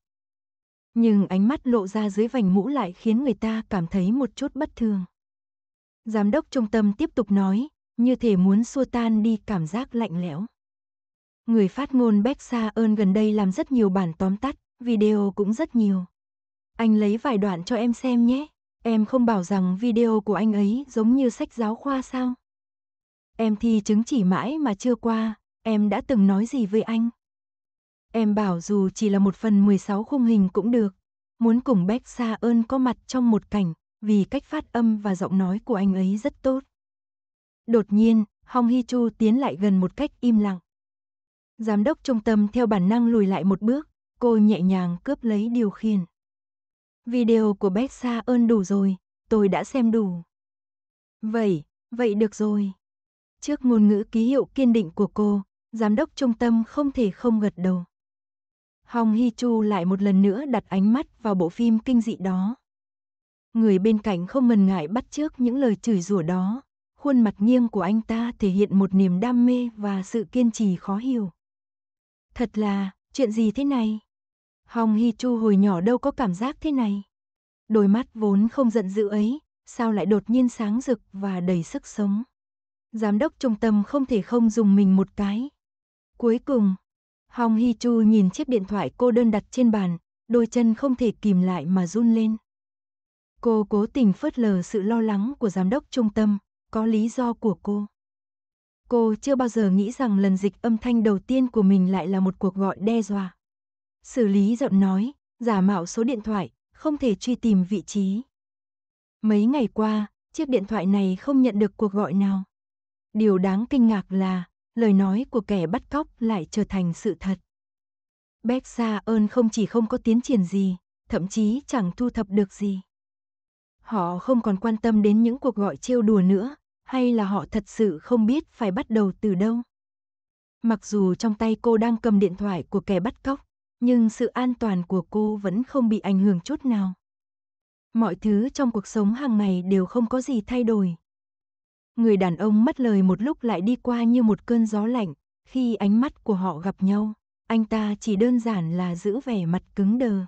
S1: Nhưng ánh mắt lộ ra dưới vành mũ lại khiến người ta cảm thấy một chút bất thường. Giám đốc trung tâm tiếp tục nói, như thể muốn xua tan đi cảm giác lạnh lẽo. Người phát ngôn Bexa ơn gần đây làm rất nhiều bản tóm tắt, video cũng rất nhiều. Anh lấy vài đoạn cho em xem nhé. Em không bảo rằng video của anh ấy giống như sách giáo khoa sao? Em thi chứng chỉ mãi mà chưa qua, em đã từng nói gì với anh? Em bảo dù chỉ là một phần 16 khung hình cũng được. Muốn cùng Beck Sa ơn có mặt trong một cảnh, vì cách phát âm và giọng nói của anh ấy rất tốt. Đột nhiên, Hong Hi Chu tiến lại gần một cách im lặng. Giám đốc trung tâm theo bản năng lùi lại một bước, cô nhẹ nhàng cướp lấy điều khiển. Video của Beck Sa ơn đủ rồi, tôi đã xem đủ. Vậy, vậy được rồi. Trước ngôn ngữ ký hiệu kiên định của cô, giám đốc trung tâm không thể không gật đầu. Hong Hi Chu lại một lần nữa đặt ánh mắt vào bộ phim kinh dị đó. Người bên cạnh không mần ngại bắt chước những lời chửi rủa đó, khuôn mặt nghiêng của anh ta thể hiện một niềm đam mê và sự kiên trì khó hiểu. Thật là, chuyện gì thế này? Hong Hi Chu hồi nhỏ đâu có cảm giác thế này. Đôi mắt vốn không giận dữ ấy, sao lại đột nhiên sáng rực và đầy sức sống. Giám đốc trung tâm không thể không dùng mình một cái. Cuối cùng, Hong Hi Chu nhìn chiếc điện thoại cô đơn đặt trên bàn, đôi chân không thể kìm lại mà run lên. Cô cố tình phớt lờ sự lo lắng của giám đốc trung tâm, có lý do của cô. Cô chưa bao giờ nghĩ rằng lần dịch âm thanh đầu tiên của mình lại là một cuộc gọi đe dọa. Xử lý giọng nói, giả mạo số điện thoại, không thể truy tìm vị trí. Mấy ngày qua, chiếc điện thoại này không nhận được cuộc gọi nào. Điều đáng kinh ngạc là, lời nói của kẻ bắt cóc lại trở thành sự thật. Bách Sa ơn không chỉ không có tiến triển gì, thậm chí chẳng thu thập được gì. Họ không còn quan tâm đến những cuộc gọi trêu đùa nữa, hay là họ thật sự không biết phải bắt đầu từ đâu. Mặc dù trong tay cô đang cầm điện thoại của kẻ bắt cóc, nhưng sự an toàn của cô vẫn không bị ảnh hưởng chút nào. Mọi thứ trong cuộc sống hàng ngày đều không có gì thay đổi, người đàn ông mất lời một lúc lại đi qua như một cơn gió lạnh, khi ánh mắt của họ gặp nhau, anh ta chỉ đơn giản là giữ vẻ mặt cứng đờ.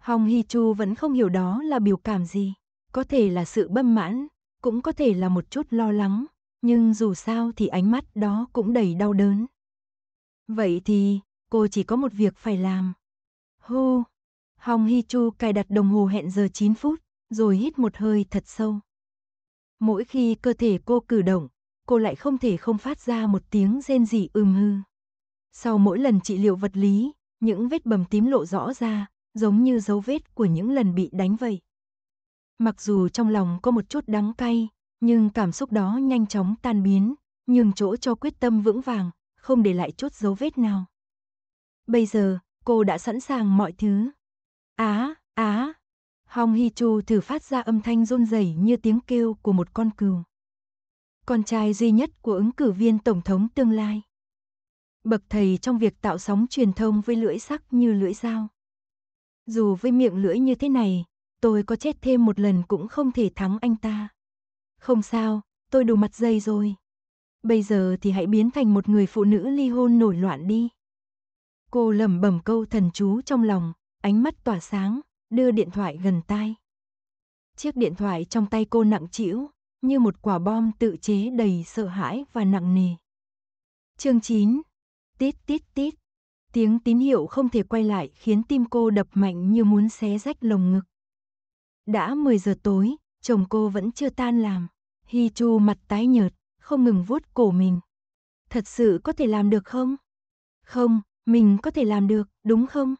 S1: Hong Hi Chu vẫn không hiểu đó là biểu cảm gì, có thể là sự bất mãn, cũng có thể là một chút lo lắng, nhưng dù sao thì ánh mắt đó cũng đầy đau đớn. Vậy thì, cô chỉ có một việc phải làm. Hô! Hong Hi Chu cài đặt đồng hồ hẹn giờ 9 phút, rồi hít một hơi thật sâu. Mỗi khi cơ thể cô cử động, cô lại không thể không phát ra một tiếng rên rỉ ưm hư. Sau mỗi lần trị liệu vật lý, những vết bầm tím lộ rõ ra, giống như dấu vết của những lần bị đánh vậy. Mặc dù trong lòng có một chút đắng cay, nhưng cảm xúc đó nhanh chóng tan biến, nhường chỗ cho quyết tâm vững vàng, không để lại chút dấu vết nào. Bây giờ, cô đã sẵn sàng mọi thứ. Á, á, Hong Hi Chu thử phát ra âm thanh run rẩy như tiếng kêu của một con cừu. Con trai duy nhất của ứng cử viên tổng thống tương lai. Bậc thầy trong việc tạo sóng truyền thông với lưỡi sắc như lưỡi dao. Dù với miệng lưỡi như thế này, tôi có chết thêm một lần cũng không thể thắng anh ta. Không sao, tôi đủ mặt dây rồi. Bây giờ thì hãy biến thành một người phụ nữ ly hôn nổi loạn đi. Cô lẩm bẩm câu thần chú trong lòng, ánh mắt tỏa sáng, đưa điện thoại gần tai. Chiếc điện thoại trong tay cô nặng trĩu, như một quả bom tự chế đầy sợ hãi và nặng nề. Chương 9. Tít tít tít. Tiếng tín hiệu không thể quay lại khiến tim cô đập mạnh như muốn xé rách lồng ngực. Đã 10 giờ tối, chồng cô vẫn chưa tan làm. Hi Chu mặt tái nhợt, không ngừng vuốt cổ mình. Thật sự có thể làm được không? Không, mình có thể làm được, đúng không?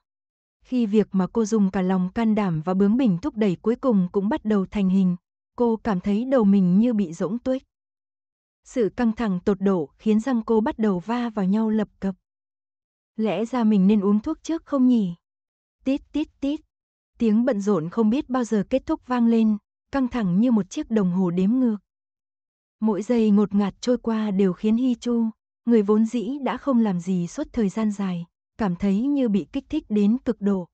S1: Khi việc mà cô dùng cả lòng can đảm và bướng bỉnh thúc đẩy cuối cùng cũng bắt đầu thành hình, cô cảm thấy đầu mình như bị rỗng tuếch. Sự căng thẳng tột độ khiến răng cô bắt đầu va vào nhau lập cập. Lẽ ra mình nên uống thuốc trước không nhỉ? Tít tít tít. Tiếng bận rộn không biết bao giờ kết thúc vang lên, căng thẳng như một chiếc đồng hồ đếm ngược. Mỗi giây ngột ngạt trôi qua đều khiến Hi Chu, người vốn dĩ đã không làm gì suốt thời gian dài, cảm thấy như bị kích thích đến cực độ.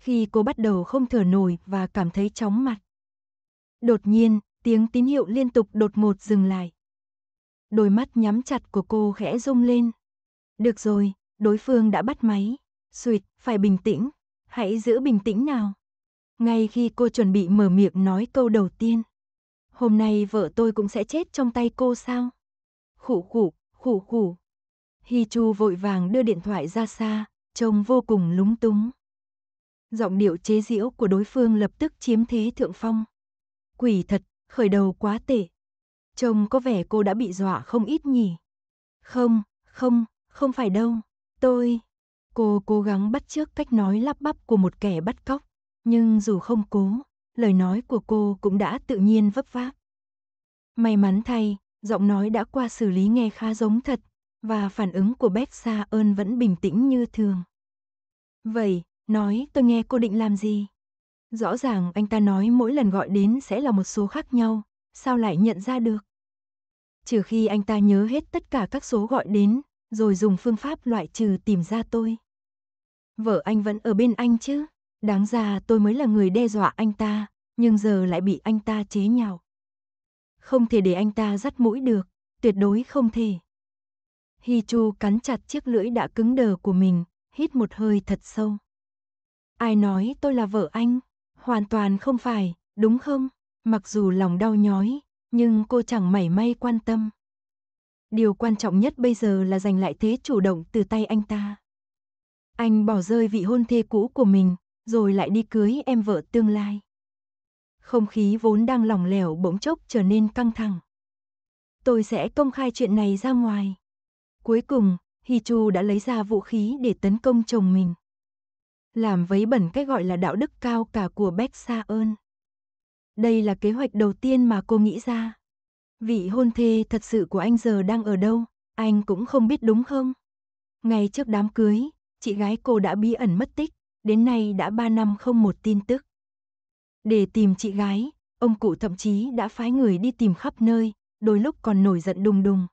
S1: Khi cô bắt đầu không thở nổi và cảm thấy chóng mặt. Đột nhiên, tiếng tín hiệu liên tục đột một dừng lại. Đôi mắt nhắm chặt của cô khẽ rung lên. Được rồi, đối phương đã bắt máy. Suyệt, phải bình tĩnh. Hãy giữ bình tĩnh nào. Ngay khi cô chuẩn bị mở miệng nói câu đầu tiên. Hôm nay vợ tôi cũng sẽ chết trong tay cô sao? Khủ khủ, khủ khủ, Hi Chu vội vàng đưa điện thoại ra xa, trông vô cùng lúng túng. Giọng điệu chế giễu của đối phương lập tức chiếm thế thượng phong. Quỷ thật, khởi đầu quá tệ. Trông có vẻ cô đã bị dọa không ít nhỉ. Không, không, không phải đâu. Tôi... Cô cố gắng bắt chước cách nói lắp bắp của một kẻ bắt cóc. Nhưng dù không cố, lời nói của cô cũng đã tự nhiên vấp váp. May mắn thay, giọng nói đã qua xử lý nghe khá giống thật, và phản ứng của Beth Sa ơn vẫn bình tĩnh như thường. Vậy, nói tôi nghe cô định làm gì? Rõ ràng anh ta nói mỗi lần gọi đến sẽ là một số khác nhau, sao lại nhận ra được? Trừ khi anh ta nhớ hết tất cả các số gọi đến, rồi dùng phương pháp loại trừ tìm ra tôi. Vợ anh vẫn ở bên anh chứ, đáng ra tôi mới là người đe dọa anh ta, nhưng giờ lại bị anh ta chế nhạo. Không thể để anh ta dắt mũi được, tuyệt đối không thể. Hi Chu cắn chặt chiếc lưỡi đã cứng đờ của mình, hít một hơi thật sâu. Ai nói tôi là vợ anh? Hoàn toàn không phải, đúng không? Mặc dù lòng đau nhói, nhưng cô chẳng mảy may quan tâm. Điều quan trọng nhất bây giờ là giành lại thế chủ động từ tay anh ta. Anh bỏ rơi vị hôn thê cũ của mình, rồi lại đi cưới em vợ tương lai. Không khí vốn đang lỏng lẻo bỗng chốc trở nên căng thẳng. Tôi sẽ công khai chuyện này ra ngoài, Cuối cùng, Hy Chu đã lấy ra vũ khí để tấn công chồng mình. Làm vấy bẩn cái gọi là đạo đức cao cả của Bách Sa ơn. Đây là kế hoạch đầu tiên mà cô nghĩ ra. Vị hôn thê thật sự của anh giờ đang ở đâu, anh cũng không biết đúng không? Ngày trước đám cưới, chị gái cô đã bí ẩn mất tích, đến nay đã 3 năm không một tin tức. Để tìm chị gái, ông cụ thậm chí đã phái người đi tìm khắp nơi, đôi lúc còn nổi giận đùng đùng,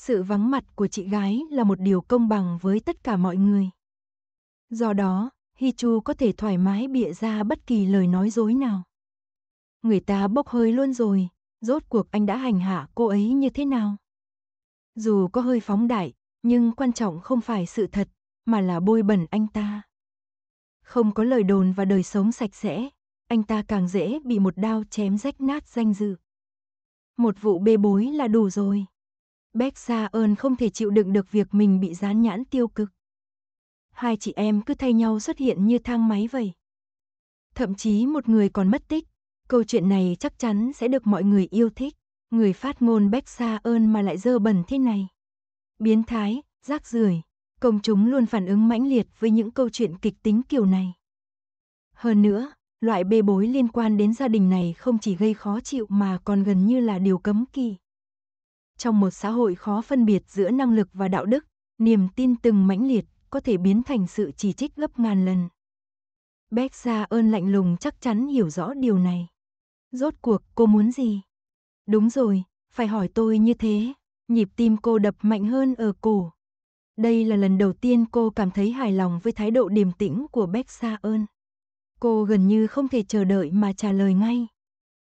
S1: sự vắng mặt của chị gái là một điều công bằng với tất cả mọi người. Do đó, Hichu có thể thoải mái bịa ra bất kỳ lời nói dối nào. Người ta bốc hơi luôn rồi, rốt cuộc anh đã hành hạ cô ấy như thế nào? Dù có hơi phóng đại, nhưng quan trọng không phải sự thật, mà là bôi bẩn anh ta. Không có lời đồn và đời sống sạch sẽ, anh ta càng dễ bị một đao chém rách nát danh dự. Một vụ bê bối là đủ rồi. Beck Sa ơn không thể chịu đựng được việc mình bị dán nhãn tiêu cực. Hai chị em cứ thay nhau xuất hiện như thang máy vậy. Thậm chí một người còn mất tích. Câu chuyện này chắc chắn sẽ được mọi người yêu thích. Người phát ngôn Beck Sa ơn mà lại dơ bẩn thế này. Biến thái, rác rưởi. Công chúng luôn phản ứng mãnh liệt với những câu chuyện kịch tính kiểu này. Hơn nữa, loại bê bối liên quan đến gia đình này không chỉ gây khó chịu mà còn gần như là điều cấm kỵ. Trong một xã hội khó phân biệt giữa năng lực và đạo đức, niềm tin từng mãnh liệt có thể biến thành sự chỉ trích gấp ngàn lần. Beck Gia ơn lạnh lùng chắc chắn hiểu rõ điều này. Rốt cuộc cô muốn gì? Đúng rồi, phải hỏi tôi như thế. Nhịp tim cô đập mạnh hơn ở cổ. Đây là lần đầu tiên cô cảm thấy hài lòng với thái độ điềm tĩnh của Beck Sa ơn. Cô gần như không thể chờ đợi mà trả lời ngay.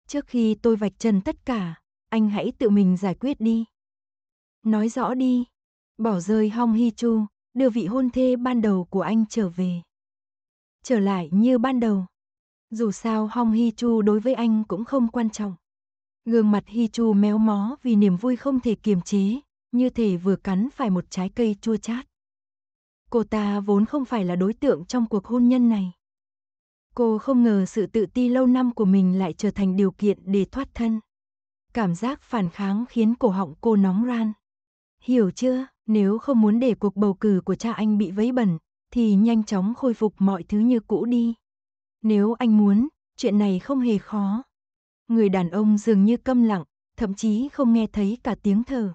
S1: Trước khi tôi vạch trần tất cả, anh hãy tự mình giải quyết đi. Nói rõ đi, bỏ rơi Hong Hi Chu, đưa vị hôn thê ban đầu của anh trở về. Trở lại như ban đầu. Dù sao Hong Hi Chu đối với anh cũng không quan trọng. Gương mặt Hi Chu méo mó vì niềm vui không thể kiềm chế, như thể vừa cắn phải một trái cây chua chát. Cô ta vốn không phải là đối tượng trong cuộc hôn nhân này. Cô không ngờ sự tự ti lâu năm của mình lại trở thành điều kiện để thoát thân cảm giác phản kháng khiến cổ họng cô nóng ran. Hiểu chưa, nếu không muốn để cuộc bầu cử của cha anh bị vấy bẩn, thì nhanh chóng khôi phục mọi thứ như cũ đi. Nếu anh muốn, chuyện này không hề khó. Người đàn ông dường như câm lặng, thậm chí không nghe thấy cả tiếng thở.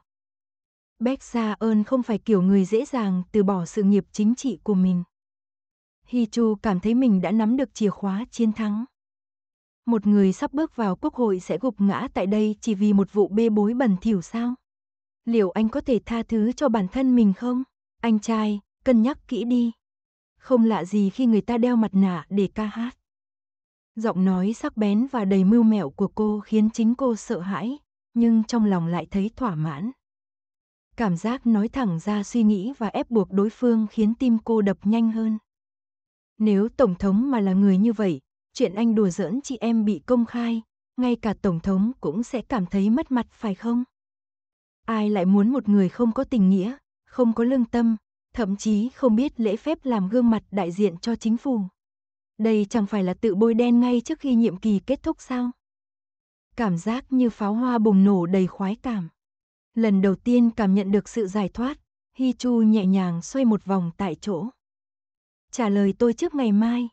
S1: Beck Sa ơn không phải kiểu người dễ dàng từ bỏ sự nghiệp chính trị của mình. Hi Chu cảm thấy mình đã nắm được chìa khóa chiến thắng một người sắp bước vào quốc hội sẽ gục ngã tại đây chỉ vì một vụ bê bối bẩn thỉu sao? Liệu anh có thể tha thứ cho bản thân mình không? Anh trai, cân nhắc kỹ đi. Không lạ gì khi người ta đeo mặt nạ để ca hát. Giọng nói sắc bén và đầy mưu mẹo của cô khiến chính cô sợ hãi, nhưng trong lòng lại thấy thỏa mãn. Cảm giác nói thẳng ra suy nghĩ và ép buộc đối phương khiến tim cô đập nhanh hơn. Nếu Tổng thống mà là người như vậy, chuyện anh đùa giỡn chị em bị công khai, ngay cả Tổng thống cũng sẽ cảm thấy mất mặt phải không? Ai lại muốn một người không có tình nghĩa, không có lương tâm, thậm chí không biết lễ phép làm gương mặt đại diện cho chính phủ. Đây chẳng phải là tự bôi đen ngay trước khi nhiệm kỳ kết thúc sao? Cảm giác như pháo hoa bùng nổ đầy khoái cảm. Lần đầu tiên cảm nhận được sự giải thoát, Hi Chu nhẹ nhàng xoay một vòng tại chỗ. Trả lời tôi trước ngày mai,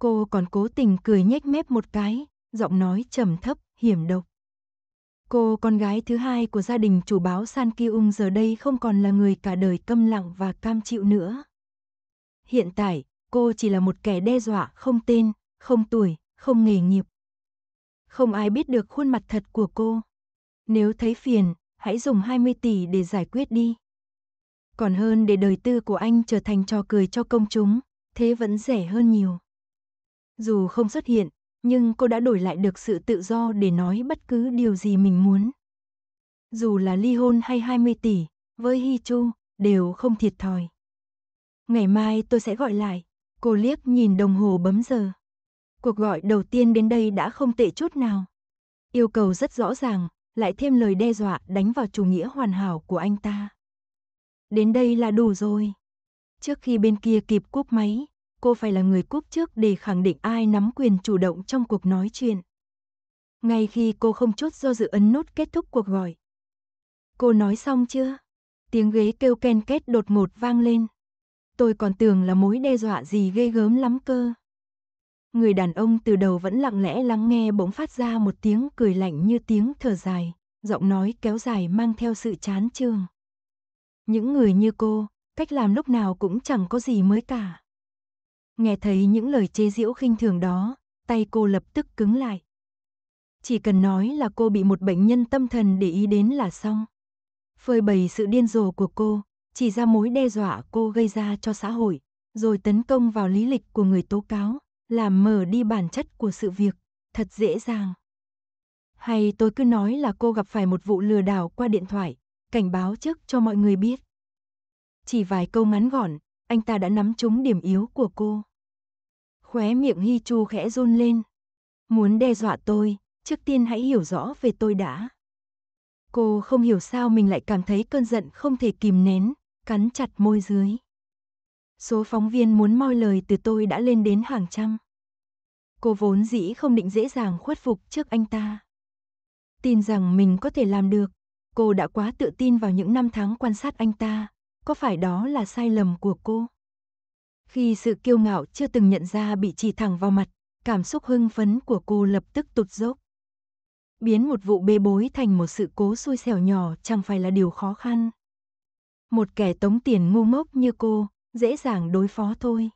S1: Cô còn cố tình cười nhếch mép một cái, giọng nói trầm thấp, hiểm độc. Cô con gái thứ hai của gia đình chủ báo San Ki Ung giờ đây không còn là người cả đời câm lặng và cam chịu nữa. Hiện tại, cô chỉ là một kẻ đe dọa không tên, không tuổi, không nghề nghiệp. Không ai biết được khuôn mặt thật của cô. Nếu thấy phiền, hãy dùng 20 tỷ để giải quyết đi. Còn hơn để đời tư của anh trở thành trò cười cho công chúng, thế vẫn rẻ hơn nhiều. Dù không xuất hiện, nhưng cô đã đổi lại được sự tự do để nói bất cứ điều gì mình muốn. Dù là ly hôn hay 20 tỷ, với Hi Chu, đều không thiệt thòi. Ngày mai tôi sẽ gọi lại. Cô liếc nhìn đồng hồ bấm giờ. Cuộc gọi đầu tiên đến đây đã không tệ chút nào. Yêu cầu rất rõ ràng, lại thêm lời đe dọa đánh vào chủ nghĩa hoàn hảo của anh ta. Đến đây là đủ rồi. Trước khi bên kia kịp cúp máy, cô phải là người cúp trước để khẳng định ai nắm quyền chủ động trong cuộc nói chuyện. Ngay khi cô không chút do dự ấn nút kết thúc cuộc gọi. Cô nói xong chưa? Tiếng ghế kêu ken két đột ngột vang lên. Tôi còn tưởng là mối đe dọa gì ghê gớm lắm cơ. Người đàn ông từ đầu vẫn lặng lẽ lắng nghe bỗng phát ra một tiếng cười lạnh như tiếng thở dài, giọng nói kéo dài mang theo sự chán chường. Những người như cô, cách làm lúc nào cũng chẳng có gì mới cả. Nghe thấy những lời chế giễu khinh thường đó, tay cô lập tức cứng lại. Chỉ cần nói là cô bị một bệnh nhân tâm thần để ý đến là xong. Phơi bày sự điên rồ của cô, chỉ ra mối đe dọa cô gây ra cho xã hội, rồi tấn công vào lý lịch của người tố cáo, làm mờ đi bản chất của sự việc, thật dễ dàng. Hay tôi cứ nói là cô gặp phải một vụ lừa đảo qua điện thoại, cảnh báo trước cho mọi người biết. Chỉ vài câu ngắn gọn, anh ta đã nắm trúng điểm yếu của cô. Khóe miệng Hi Chu khẽ run lên. Muốn đe dọa tôi, trước tiên hãy hiểu rõ về tôi đã. Cô không hiểu sao mình lại cảm thấy cơn giận không thể kìm nén, cắn chặt môi dưới. Số phóng viên muốn moi lời từ tôi đã lên đến hàng trăm. Cô vốn dĩ không định dễ dàng khuất phục trước anh ta. Tin rằng mình có thể làm được, cô đã quá tự tin vào những năm tháng quan sát anh ta, có phải đó là sai lầm của cô? Khi sự kiêu ngạo chưa từng nhận ra bị chỉ thẳng vào mặt, cảm xúc hưng phấn của cô lập tức tụt dốc. Biến một vụ bê bối thành một sự cố xui xẻo nhỏ chẳng phải là điều khó khăn. Một kẻ tống tiền ngu ngốc như cô, dễ dàng đối phó thôi.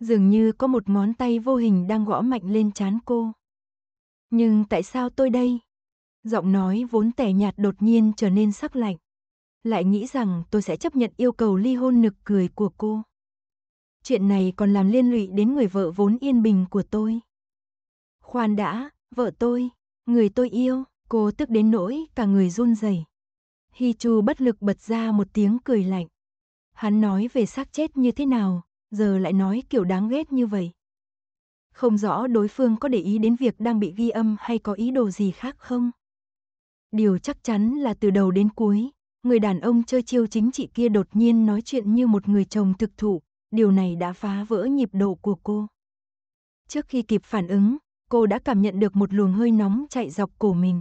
S1: Dường như có một ngón tay vô hình đang gõ mạnh lên trán cô. Nhưng tại sao tôi đây? Giọng nói vốn tẻ nhạt đột nhiên trở nên sắc lạnh. Lại nghĩ rằng tôi sẽ chấp nhận yêu cầu ly hôn nực cười của cô chuyện này còn làm liên lụy đến người vợ vốn yên bình của tôi. Khoan đã, vợ tôi, người tôi yêu, cô tức đến nỗi cả người run rẩy. Hi Chu bất lực bật ra một tiếng cười lạnh. Hắn nói về xác chết như thế nào, giờ lại nói kiểu đáng ghét như vậy. Không rõ đối phương có để ý đến việc đang bị ghi âm hay có ý đồ gì khác không. Điều chắc chắn là từ đầu đến cuối, người đàn ông chơi chiêu chính trị kia đột nhiên nói chuyện như một người chồng thực thụ, điều này đã phá vỡ nhịp độ của cô. Trước khi kịp phản ứng, cô đã cảm nhận được một luồng hơi nóng chạy dọc cổ mình.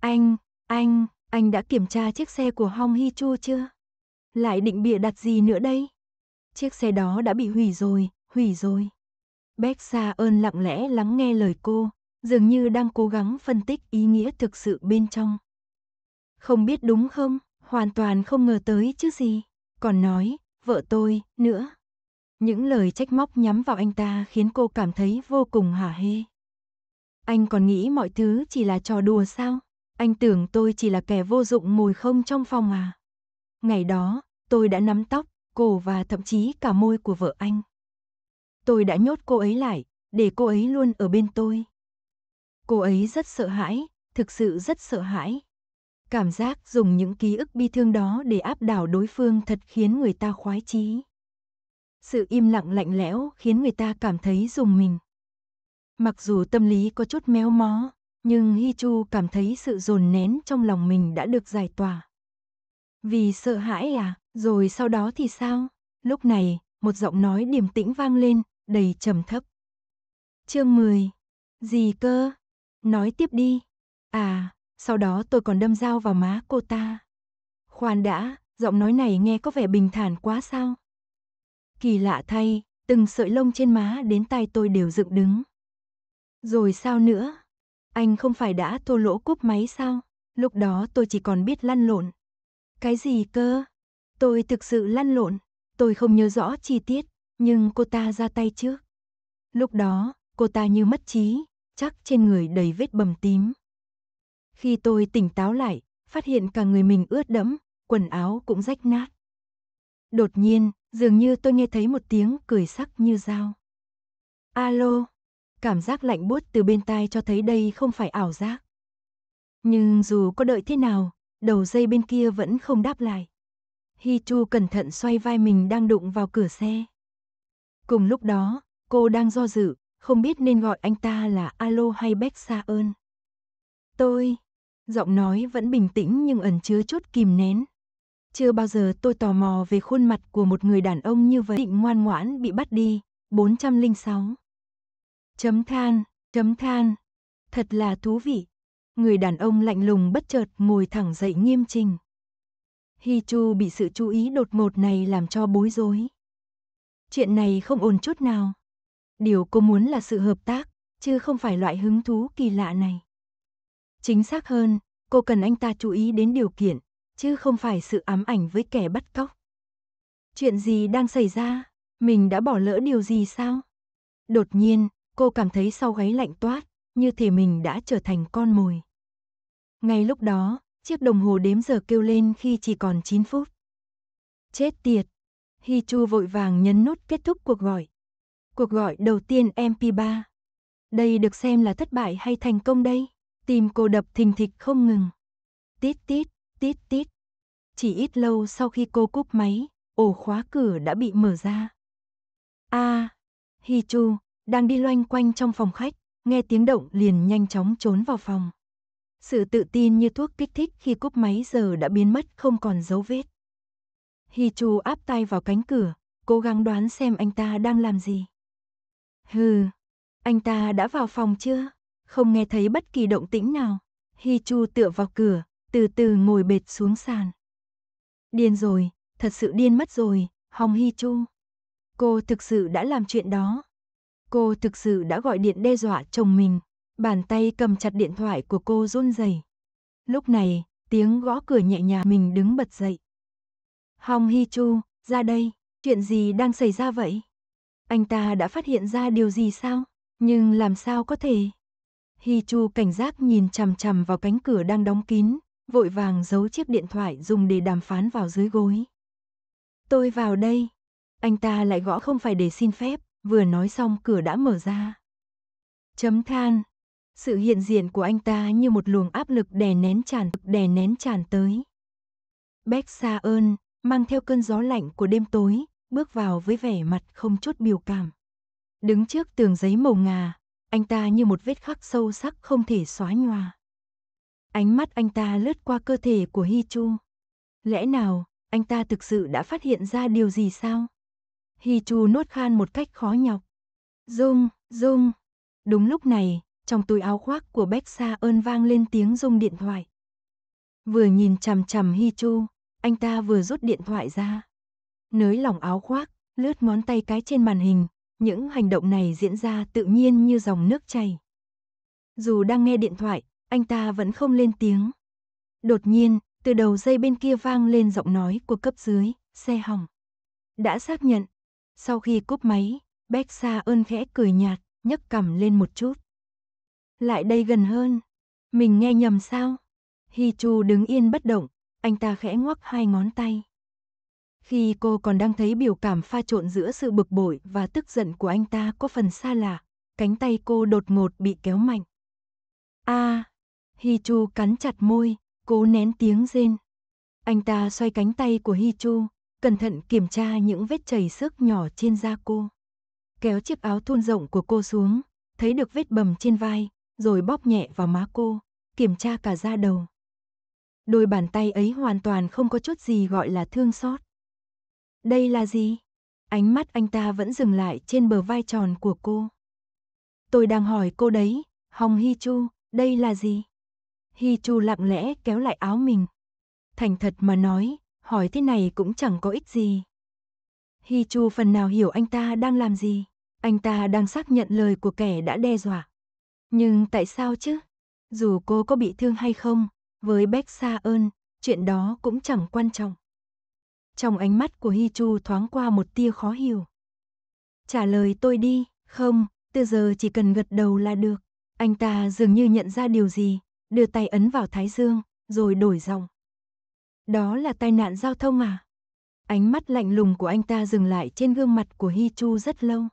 S1: Anh, anh, anh đã kiểm tra chiếc xe của Hong Hi Chu chưa? Lại định bịa đặt gì nữa đây? Chiếc xe đó đã bị hủy rồi, hủy rồi. Bách Sa ơn lặng lẽ lắng nghe lời cô, dường như đang cố gắng phân tích ý nghĩa thực sự bên trong. Không biết đúng không, hoàn toàn không ngờ tới chứ gì. Còn nói, vợ tôi, nữa. Những lời trách móc nhắm vào anh ta khiến cô cảm thấy vô cùng hả hê. Anh còn nghĩ mọi thứ chỉ là trò đùa sao? Anh tưởng tôi chỉ là kẻ vô dụng mùi không trong phòng à? Ngày đó, tôi đã nắm tóc, cổ và thậm chí cả môi của vợ anh. Tôi đã nhốt cô ấy lại, để cô ấy luôn ở bên tôi. Cô ấy rất sợ hãi, thực sự rất sợ hãi, Cảm giác dùng những ký ức bi thương đó để áp đảo đối phương thật khiến người ta khoái chí. Sự im lặng lạnh lẽo khiến người ta cảm thấy dùng mình. Mặc dù tâm lý có chút méo mó, nhưng Hi Chu cảm thấy sự dồn nén trong lòng mình đã được giải tỏa. Vì sợ hãi à, rồi sau đó thì sao? Lúc này, một giọng nói điềm tĩnh vang lên, đầy trầm thấp. Chương 10. Gì cơ? Nói tiếp đi. À, sau đó tôi còn đâm dao vào má cô ta. Khoan đã, giọng nói này nghe có vẻ bình thản quá sao? Kỳ lạ thay, từng sợi lông trên má đến tay tôi đều dựng đứng. Rồi sao nữa? Anh không phải đã thô lỗ cúp máy sao? Lúc đó tôi chỉ còn biết lăn lộn. Cái gì cơ? Tôi thực sự lăn lộn, tôi không nhớ rõ chi tiết, nhưng cô ta ra tay trước. Lúc đó, cô ta như mất trí, chắc trên người đầy vết bầm tím, khi tôi tỉnh táo lại, phát hiện cả người mình ướt đẫm, quần áo cũng rách nát. Đột nhiên, dường như tôi nghe thấy một tiếng cười sắc như dao. Alo! Cảm giác lạnh buốt từ bên tai cho thấy đây không phải ảo giác. Nhưng dù có đợi thế nào, đầu dây bên kia vẫn không đáp lại. Hi Chu cẩn thận xoay vai mình đang đụng vào cửa xe. Cùng lúc đó, cô đang do dự, không biết nên gọi anh ta là Alo hay Bách Sa ơn. Tôi, giọng nói vẫn bình tĩnh nhưng ẩn chứa chút kìm nén. Chưa bao giờ tôi tò mò về khuôn mặt của một người đàn ông như vậy định ngoan ngoãn bị bắt đi. 406. Chấm than, chấm than. Thật là thú vị. Người đàn ông lạnh lùng bất chợt ngồi thẳng dậy nghiêm trình. Hi Chu bị sự chú ý đột ngột này làm cho bối rối. Chuyện này không ổn chút nào. Điều cô muốn là sự hợp tác, chứ không phải loại hứng thú kỳ lạ này. Chính xác hơn, cô cần anh ta chú ý đến điều kiện, chứ không phải sự ám ảnh với kẻ bắt cóc. Chuyện gì đang xảy ra? Mình đã bỏ lỡ điều gì sao? Đột nhiên, cô cảm thấy sau gáy lạnh toát, như thể mình đã trở thành con mồi. Ngay lúc đó, chiếc đồng hồ đếm giờ kêu lên khi chỉ còn 9 phút. Chết tiệt! Hi Chu vội vàng nhấn nút kết thúc cuộc gọi. Cuộc gọi đầu tiên MP3. Đây được xem là thất bại hay thành công đây? Tim cô đập thình thịch không ngừng. Tít tít, tít tít. Chỉ ít lâu sau khi cô cúp máy, ổ khóa cửa đã bị mở ra. A, à, Hi Chu đang đi loanh quanh trong phòng khách, nghe tiếng động liền nhanh chóng trốn vào phòng. Sự tự tin như thuốc kích thích khi cúp máy giờ đã biến mất không còn dấu vết. Hi Chu áp tay vào cánh cửa, cố gắng đoán xem anh ta đang làm gì. Hừ, anh ta đã vào phòng chưa? không nghe thấy bất kỳ động tĩnh nào. Hi Chu tựa vào cửa, từ từ ngồi bệt xuống sàn. Điên rồi, thật sự điên mất rồi, Hồng Hi Chu. Cô thực sự đã làm chuyện đó. Cô thực sự đã gọi điện đe dọa chồng mình. Bàn tay cầm chặt điện thoại của cô run rẩy. Lúc này, tiếng gõ cửa nhẹ nhàng mình đứng bật dậy. Hồng Hi Chu, ra đây, chuyện gì đang xảy ra vậy? Anh ta đã phát hiện ra điều gì sao? Nhưng làm sao có thể? Hi Chu cảnh giác nhìn chằm chằm vào cánh cửa đang đóng kín, vội vàng giấu chiếc điện thoại dùng để đàm phán vào dưới gối. Tôi vào đây. Anh ta lại gõ không phải để xin phép, vừa nói xong cửa đã mở ra. Chấm than. Sự hiện diện của anh ta như một luồng áp lực đè nén tràn đè nén tràn tới. Bách Sa ơn, mang theo cơn gió lạnh của đêm tối, bước vào với vẻ mặt không chút biểu cảm. Đứng trước tường giấy màu ngà, anh ta như một vết khắc sâu sắc không thể xóa nhòa. Ánh mắt anh ta lướt qua cơ thể của Hi Chu. Lẽ nào, anh ta thực sự đã phát hiện ra điều gì sao? Hi Chu nuốt khan một cách khó nhọc. Dung, dung. Đúng lúc này, trong túi áo khoác của Bách Sa ơn vang lên tiếng rung điện thoại. Vừa nhìn chằm chằm Hi Chu, anh ta vừa rút điện thoại ra. Nới lỏng áo khoác, lướt ngón tay cái trên màn hình, những hành động này diễn ra tự nhiên như dòng nước chảy. Dù đang nghe điện thoại, anh ta vẫn không lên tiếng. Đột nhiên, từ đầu dây bên kia vang lên giọng nói của cấp dưới, xe hỏng. Đã xác nhận. Sau khi cúp máy, Bách Sa ơn khẽ cười nhạt, nhấc cằm lên một chút. Lại đây gần hơn. Mình nghe nhầm sao? Hi Chu đứng yên bất động, anh ta khẽ ngoắc hai ngón tay. Khi cô còn đang thấy biểu cảm pha trộn giữa sự bực bội và tức giận của anh ta có phần xa lạ, cánh tay cô đột ngột bị kéo mạnh. A, Hi Chu cắn chặt môi, cố nén tiếng rên. Anh ta xoay cánh tay của Hi Chu, cẩn thận kiểm tra những vết chảy xước nhỏ trên da cô. Kéo chiếc áo thun rộng của cô xuống, thấy được vết bầm trên vai, rồi bóp nhẹ vào má cô, kiểm tra cả da đầu. Đôi bàn tay ấy hoàn toàn không có chút gì gọi là thương xót. Đây là gì? Ánh mắt anh ta vẫn dừng lại trên bờ vai tròn của cô. Tôi đang hỏi cô đấy, Hồng Hi Chu, đây là gì? Hi Chu lặng lẽ kéo lại áo mình. Thành thật mà nói, hỏi thế này cũng chẳng có ích gì. Hi Chu phần nào hiểu anh ta đang làm gì. Anh ta đang xác nhận lời của kẻ đã đe dọa. Nhưng tại sao chứ? Dù cô có bị thương hay không, với Bách Sa ơn, chuyện đó cũng chẳng quan trọng trong ánh mắt của Hi Chu thoáng qua một tia khó hiểu. Trả lời tôi đi, không, từ giờ chỉ cần gật đầu là được. Anh ta dường như nhận ra điều gì, đưa tay ấn vào thái dương, rồi đổi giọng. Đó là tai nạn giao thông à? Ánh mắt lạnh lùng của anh ta dừng lại trên gương mặt của Hi Chu rất lâu.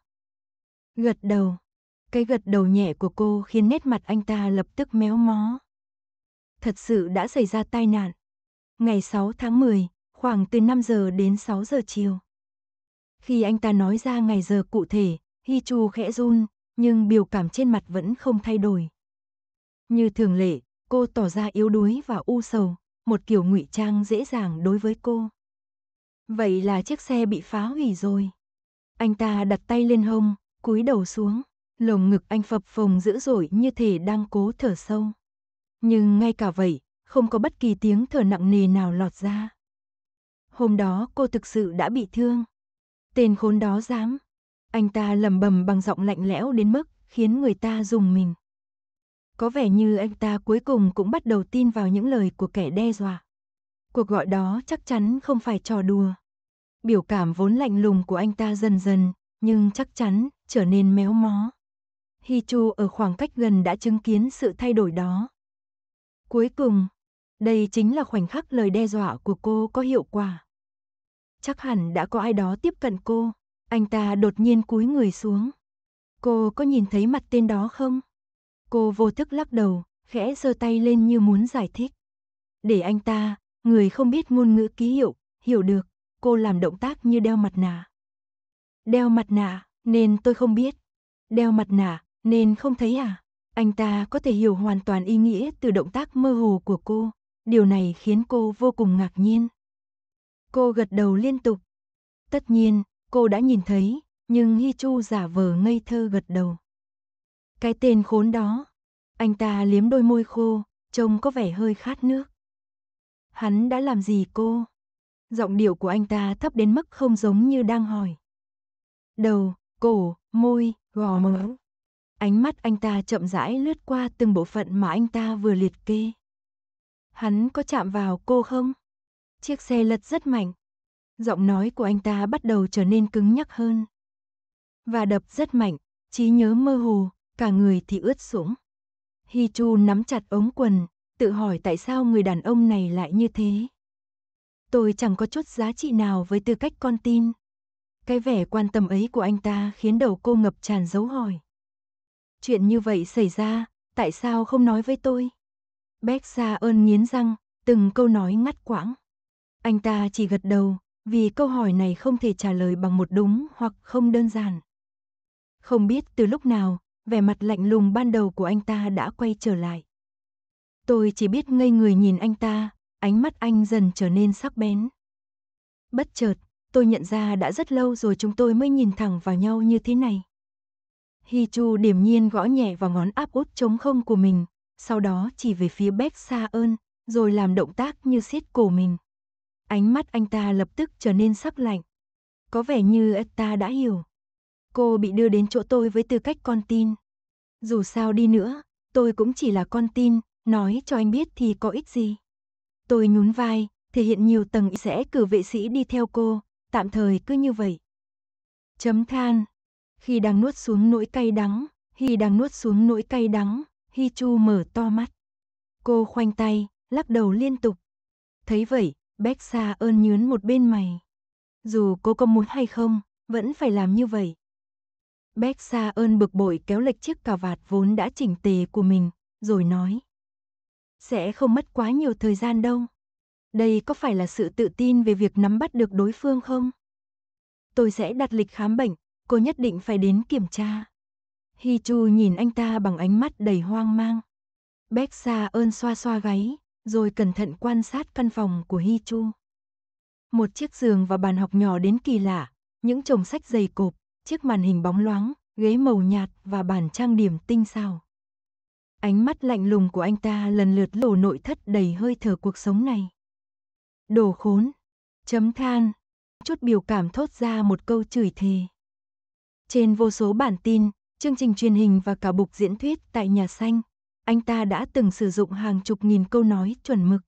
S1: Gật đầu. Cái gật đầu nhẹ của cô khiến nét mặt anh ta lập tức méo mó. Thật sự đã xảy ra tai nạn. Ngày 6 tháng 10, khoảng từ 5 giờ đến 6 giờ chiều. Khi anh ta nói ra ngày giờ cụ thể, Hi Chu khẽ run, nhưng biểu cảm trên mặt vẫn không thay đổi. Như thường lệ, cô tỏ ra yếu đuối và u sầu, một kiểu ngụy trang dễ dàng đối với cô. Vậy là chiếc xe bị phá hủy rồi. Anh ta đặt tay lên hông, cúi đầu xuống, lồng ngực anh phập phồng dữ dội như thể đang cố thở sâu. Nhưng ngay cả vậy, không có bất kỳ tiếng thở nặng nề nào lọt ra hôm đó cô thực sự đã bị thương. Tên khốn đó dám. Anh ta lầm bầm bằng giọng lạnh lẽo đến mức khiến người ta dùng mình. Có vẻ như anh ta cuối cùng cũng bắt đầu tin vào những lời của kẻ đe dọa. Cuộc gọi đó chắc chắn không phải trò đùa. Biểu cảm vốn lạnh lùng của anh ta dần dần, nhưng chắc chắn trở nên méo mó. Hi Chu ở khoảng cách gần đã chứng kiến sự thay đổi đó. Cuối cùng, đây chính là khoảnh khắc lời đe dọa của cô có hiệu quả chắc hẳn đã có ai đó tiếp cận cô. Anh ta đột nhiên cúi người xuống. Cô có nhìn thấy mặt tên đó không? Cô vô thức lắc đầu, khẽ giơ tay lên như muốn giải thích. Để anh ta, người không biết ngôn ngữ ký hiệu, hiểu được, cô làm động tác như đeo mặt nạ. Đeo mặt nạ, nên tôi không biết. Đeo mặt nạ, nên không thấy à? Anh ta có thể hiểu hoàn toàn ý nghĩa từ động tác mơ hồ của cô. Điều này khiến cô vô cùng ngạc nhiên. Cô gật đầu liên tục. Tất nhiên, cô đã nhìn thấy, nhưng Hi Chu giả vờ ngây thơ gật đầu. Cái tên khốn đó. Anh ta liếm đôi môi khô, trông có vẻ hơi khát nước. Hắn đã làm gì cô? Giọng điệu của anh ta thấp đến mức không giống như đang hỏi. Đầu, cổ, môi, gò má. Ánh mắt anh ta chậm rãi lướt qua từng bộ phận mà anh ta vừa liệt kê. Hắn có chạm vào cô không? Chiếc xe lật rất mạnh. Giọng nói của anh ta bắt đầu trở nên cứng nhắc hơn. Và đập rất mạnh, trí nhớ mơ hồ, cả người thì ướt sũng. Hi Chu nắm chặt ống quần, tự hỏi tại sao người đàn ông này lại như thế. Tôi chẳng có chút giá trị nào với tư cách con tin. Cái vẻ quan tâm ấy của anh ta khiến đầu cô ngập tràn dấu hỏi. Chuyện như vậy xảy ra, tại sao không nói với tôi? Bách Sa ơn nghiến răng, từng câu nói ngắt quãng. Anh ta chỉ gật đầu, vì câu hỏi này không thể trả lời bằng một đúng hoặc không đơn giản. Không biết từ lúc nào, vẻ mặt lạnh lùng ban đầu của anh ta đã quay trở lại. Tôi chỉ biết ngây người nhìn anh ta, ánh mắt anh dần trở nên sắc bén. Bất chợt, tôi nhận ra đã rất lâu rồi chúng tôi mới nhìn thẳng vào nhau như thế này. Hi Chu điểm nhiên gõ nhẹ vào ngón áp út trống không của mình, sau đó chỉ về phía Bách Sa ơn, rồi làm động tác như siết cổ mình. Ánh mắt anh ta lập tức trở nên sắc lạnh. Có vẻ như ta đã hiểu. Cô bị đưa đến chỗ tôi với tư cách con tin. Dù sao đi nữa, tôi cũng chỉ là con tin, nói cho anh biết thì có ích gì. Tôi nhún vai, thể hiện nhiều tầng sẽ cử vệ sĩ đi theo cô, tạm thời cứ như vậy. Chấm than. Khi đang nuốt xuống nỗi cay đắng, khi đang nuốt xuống nỗi cay đắng, Hi Chu mở to mắt. Cô khoanh tay, lắc đầu liên tục. Thấy vậy, Bách xa ơn nhướn một bên mày. Dù cô có muốn hay không, vẫn phải làm như vậy. Bách xa ơn bực bội kéo lệch chiếc cà vạt vốn đã chỉnh tề của mình, rồi nói. Sẽ không mất quá nhiều thời gian đâu. Đây có phải là sự tự tin về việc nắm bắt được đối phương không? Tôi sẽ đặt lịch khám bệnh, cô nhất định phải đến kiểm tra. Hi Chu nhìn anh ta bằng ánh mắt đầy hoang mang. Bách xa ơn xoa xoa gáy, rồi cẩn thận quan sát căn phòng của Hi Chu. Một chiếc giường và bàn học nhỏ đến kỳ lạ, những chồng sách dày cộp, chiếc màn hình bóng loáng, ghế màu nhạt và bàn trang điểm tinh xảo. Ánh mắt lạnh lùng của anh ta lần lượt lộ nội thất đầy hơi thở cuộc sống này. Đồ khốn, chấm than, chút biểu cảm thốt ra một câu chửi thề. Trên vô số bản tin, chương trình truyền hình và cả bục diễn thuyết tại nhà xanh, anh ta đã từng sử dụng hàng chục nghìn câu nói chuẩn mực.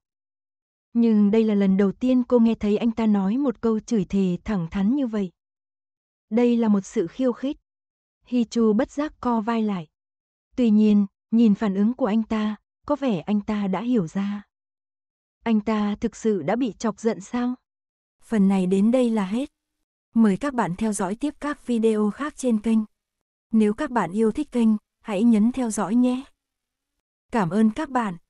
S1: Nhưng đây là lần đầu tiên cô nghe thấy anh ta nói một câu chửi thề thẳng thắn như vậy. Đây là một sự khiêu khích. Hi Chu bất giác co vai lại. Tuy nhiên, nhìn phản ứng của anh ta, có vẻ anh ta đã hiểu ra. Anh ta thực sự đã bị chọc giận sao? Phần này đến đây là hết. Mời các bạn theo dõi tiếp các video khác trên kênh. Nếu các bạn yêu thích kênh, hãy nhấn theo dõi nhé. Cảm ơn các bạn.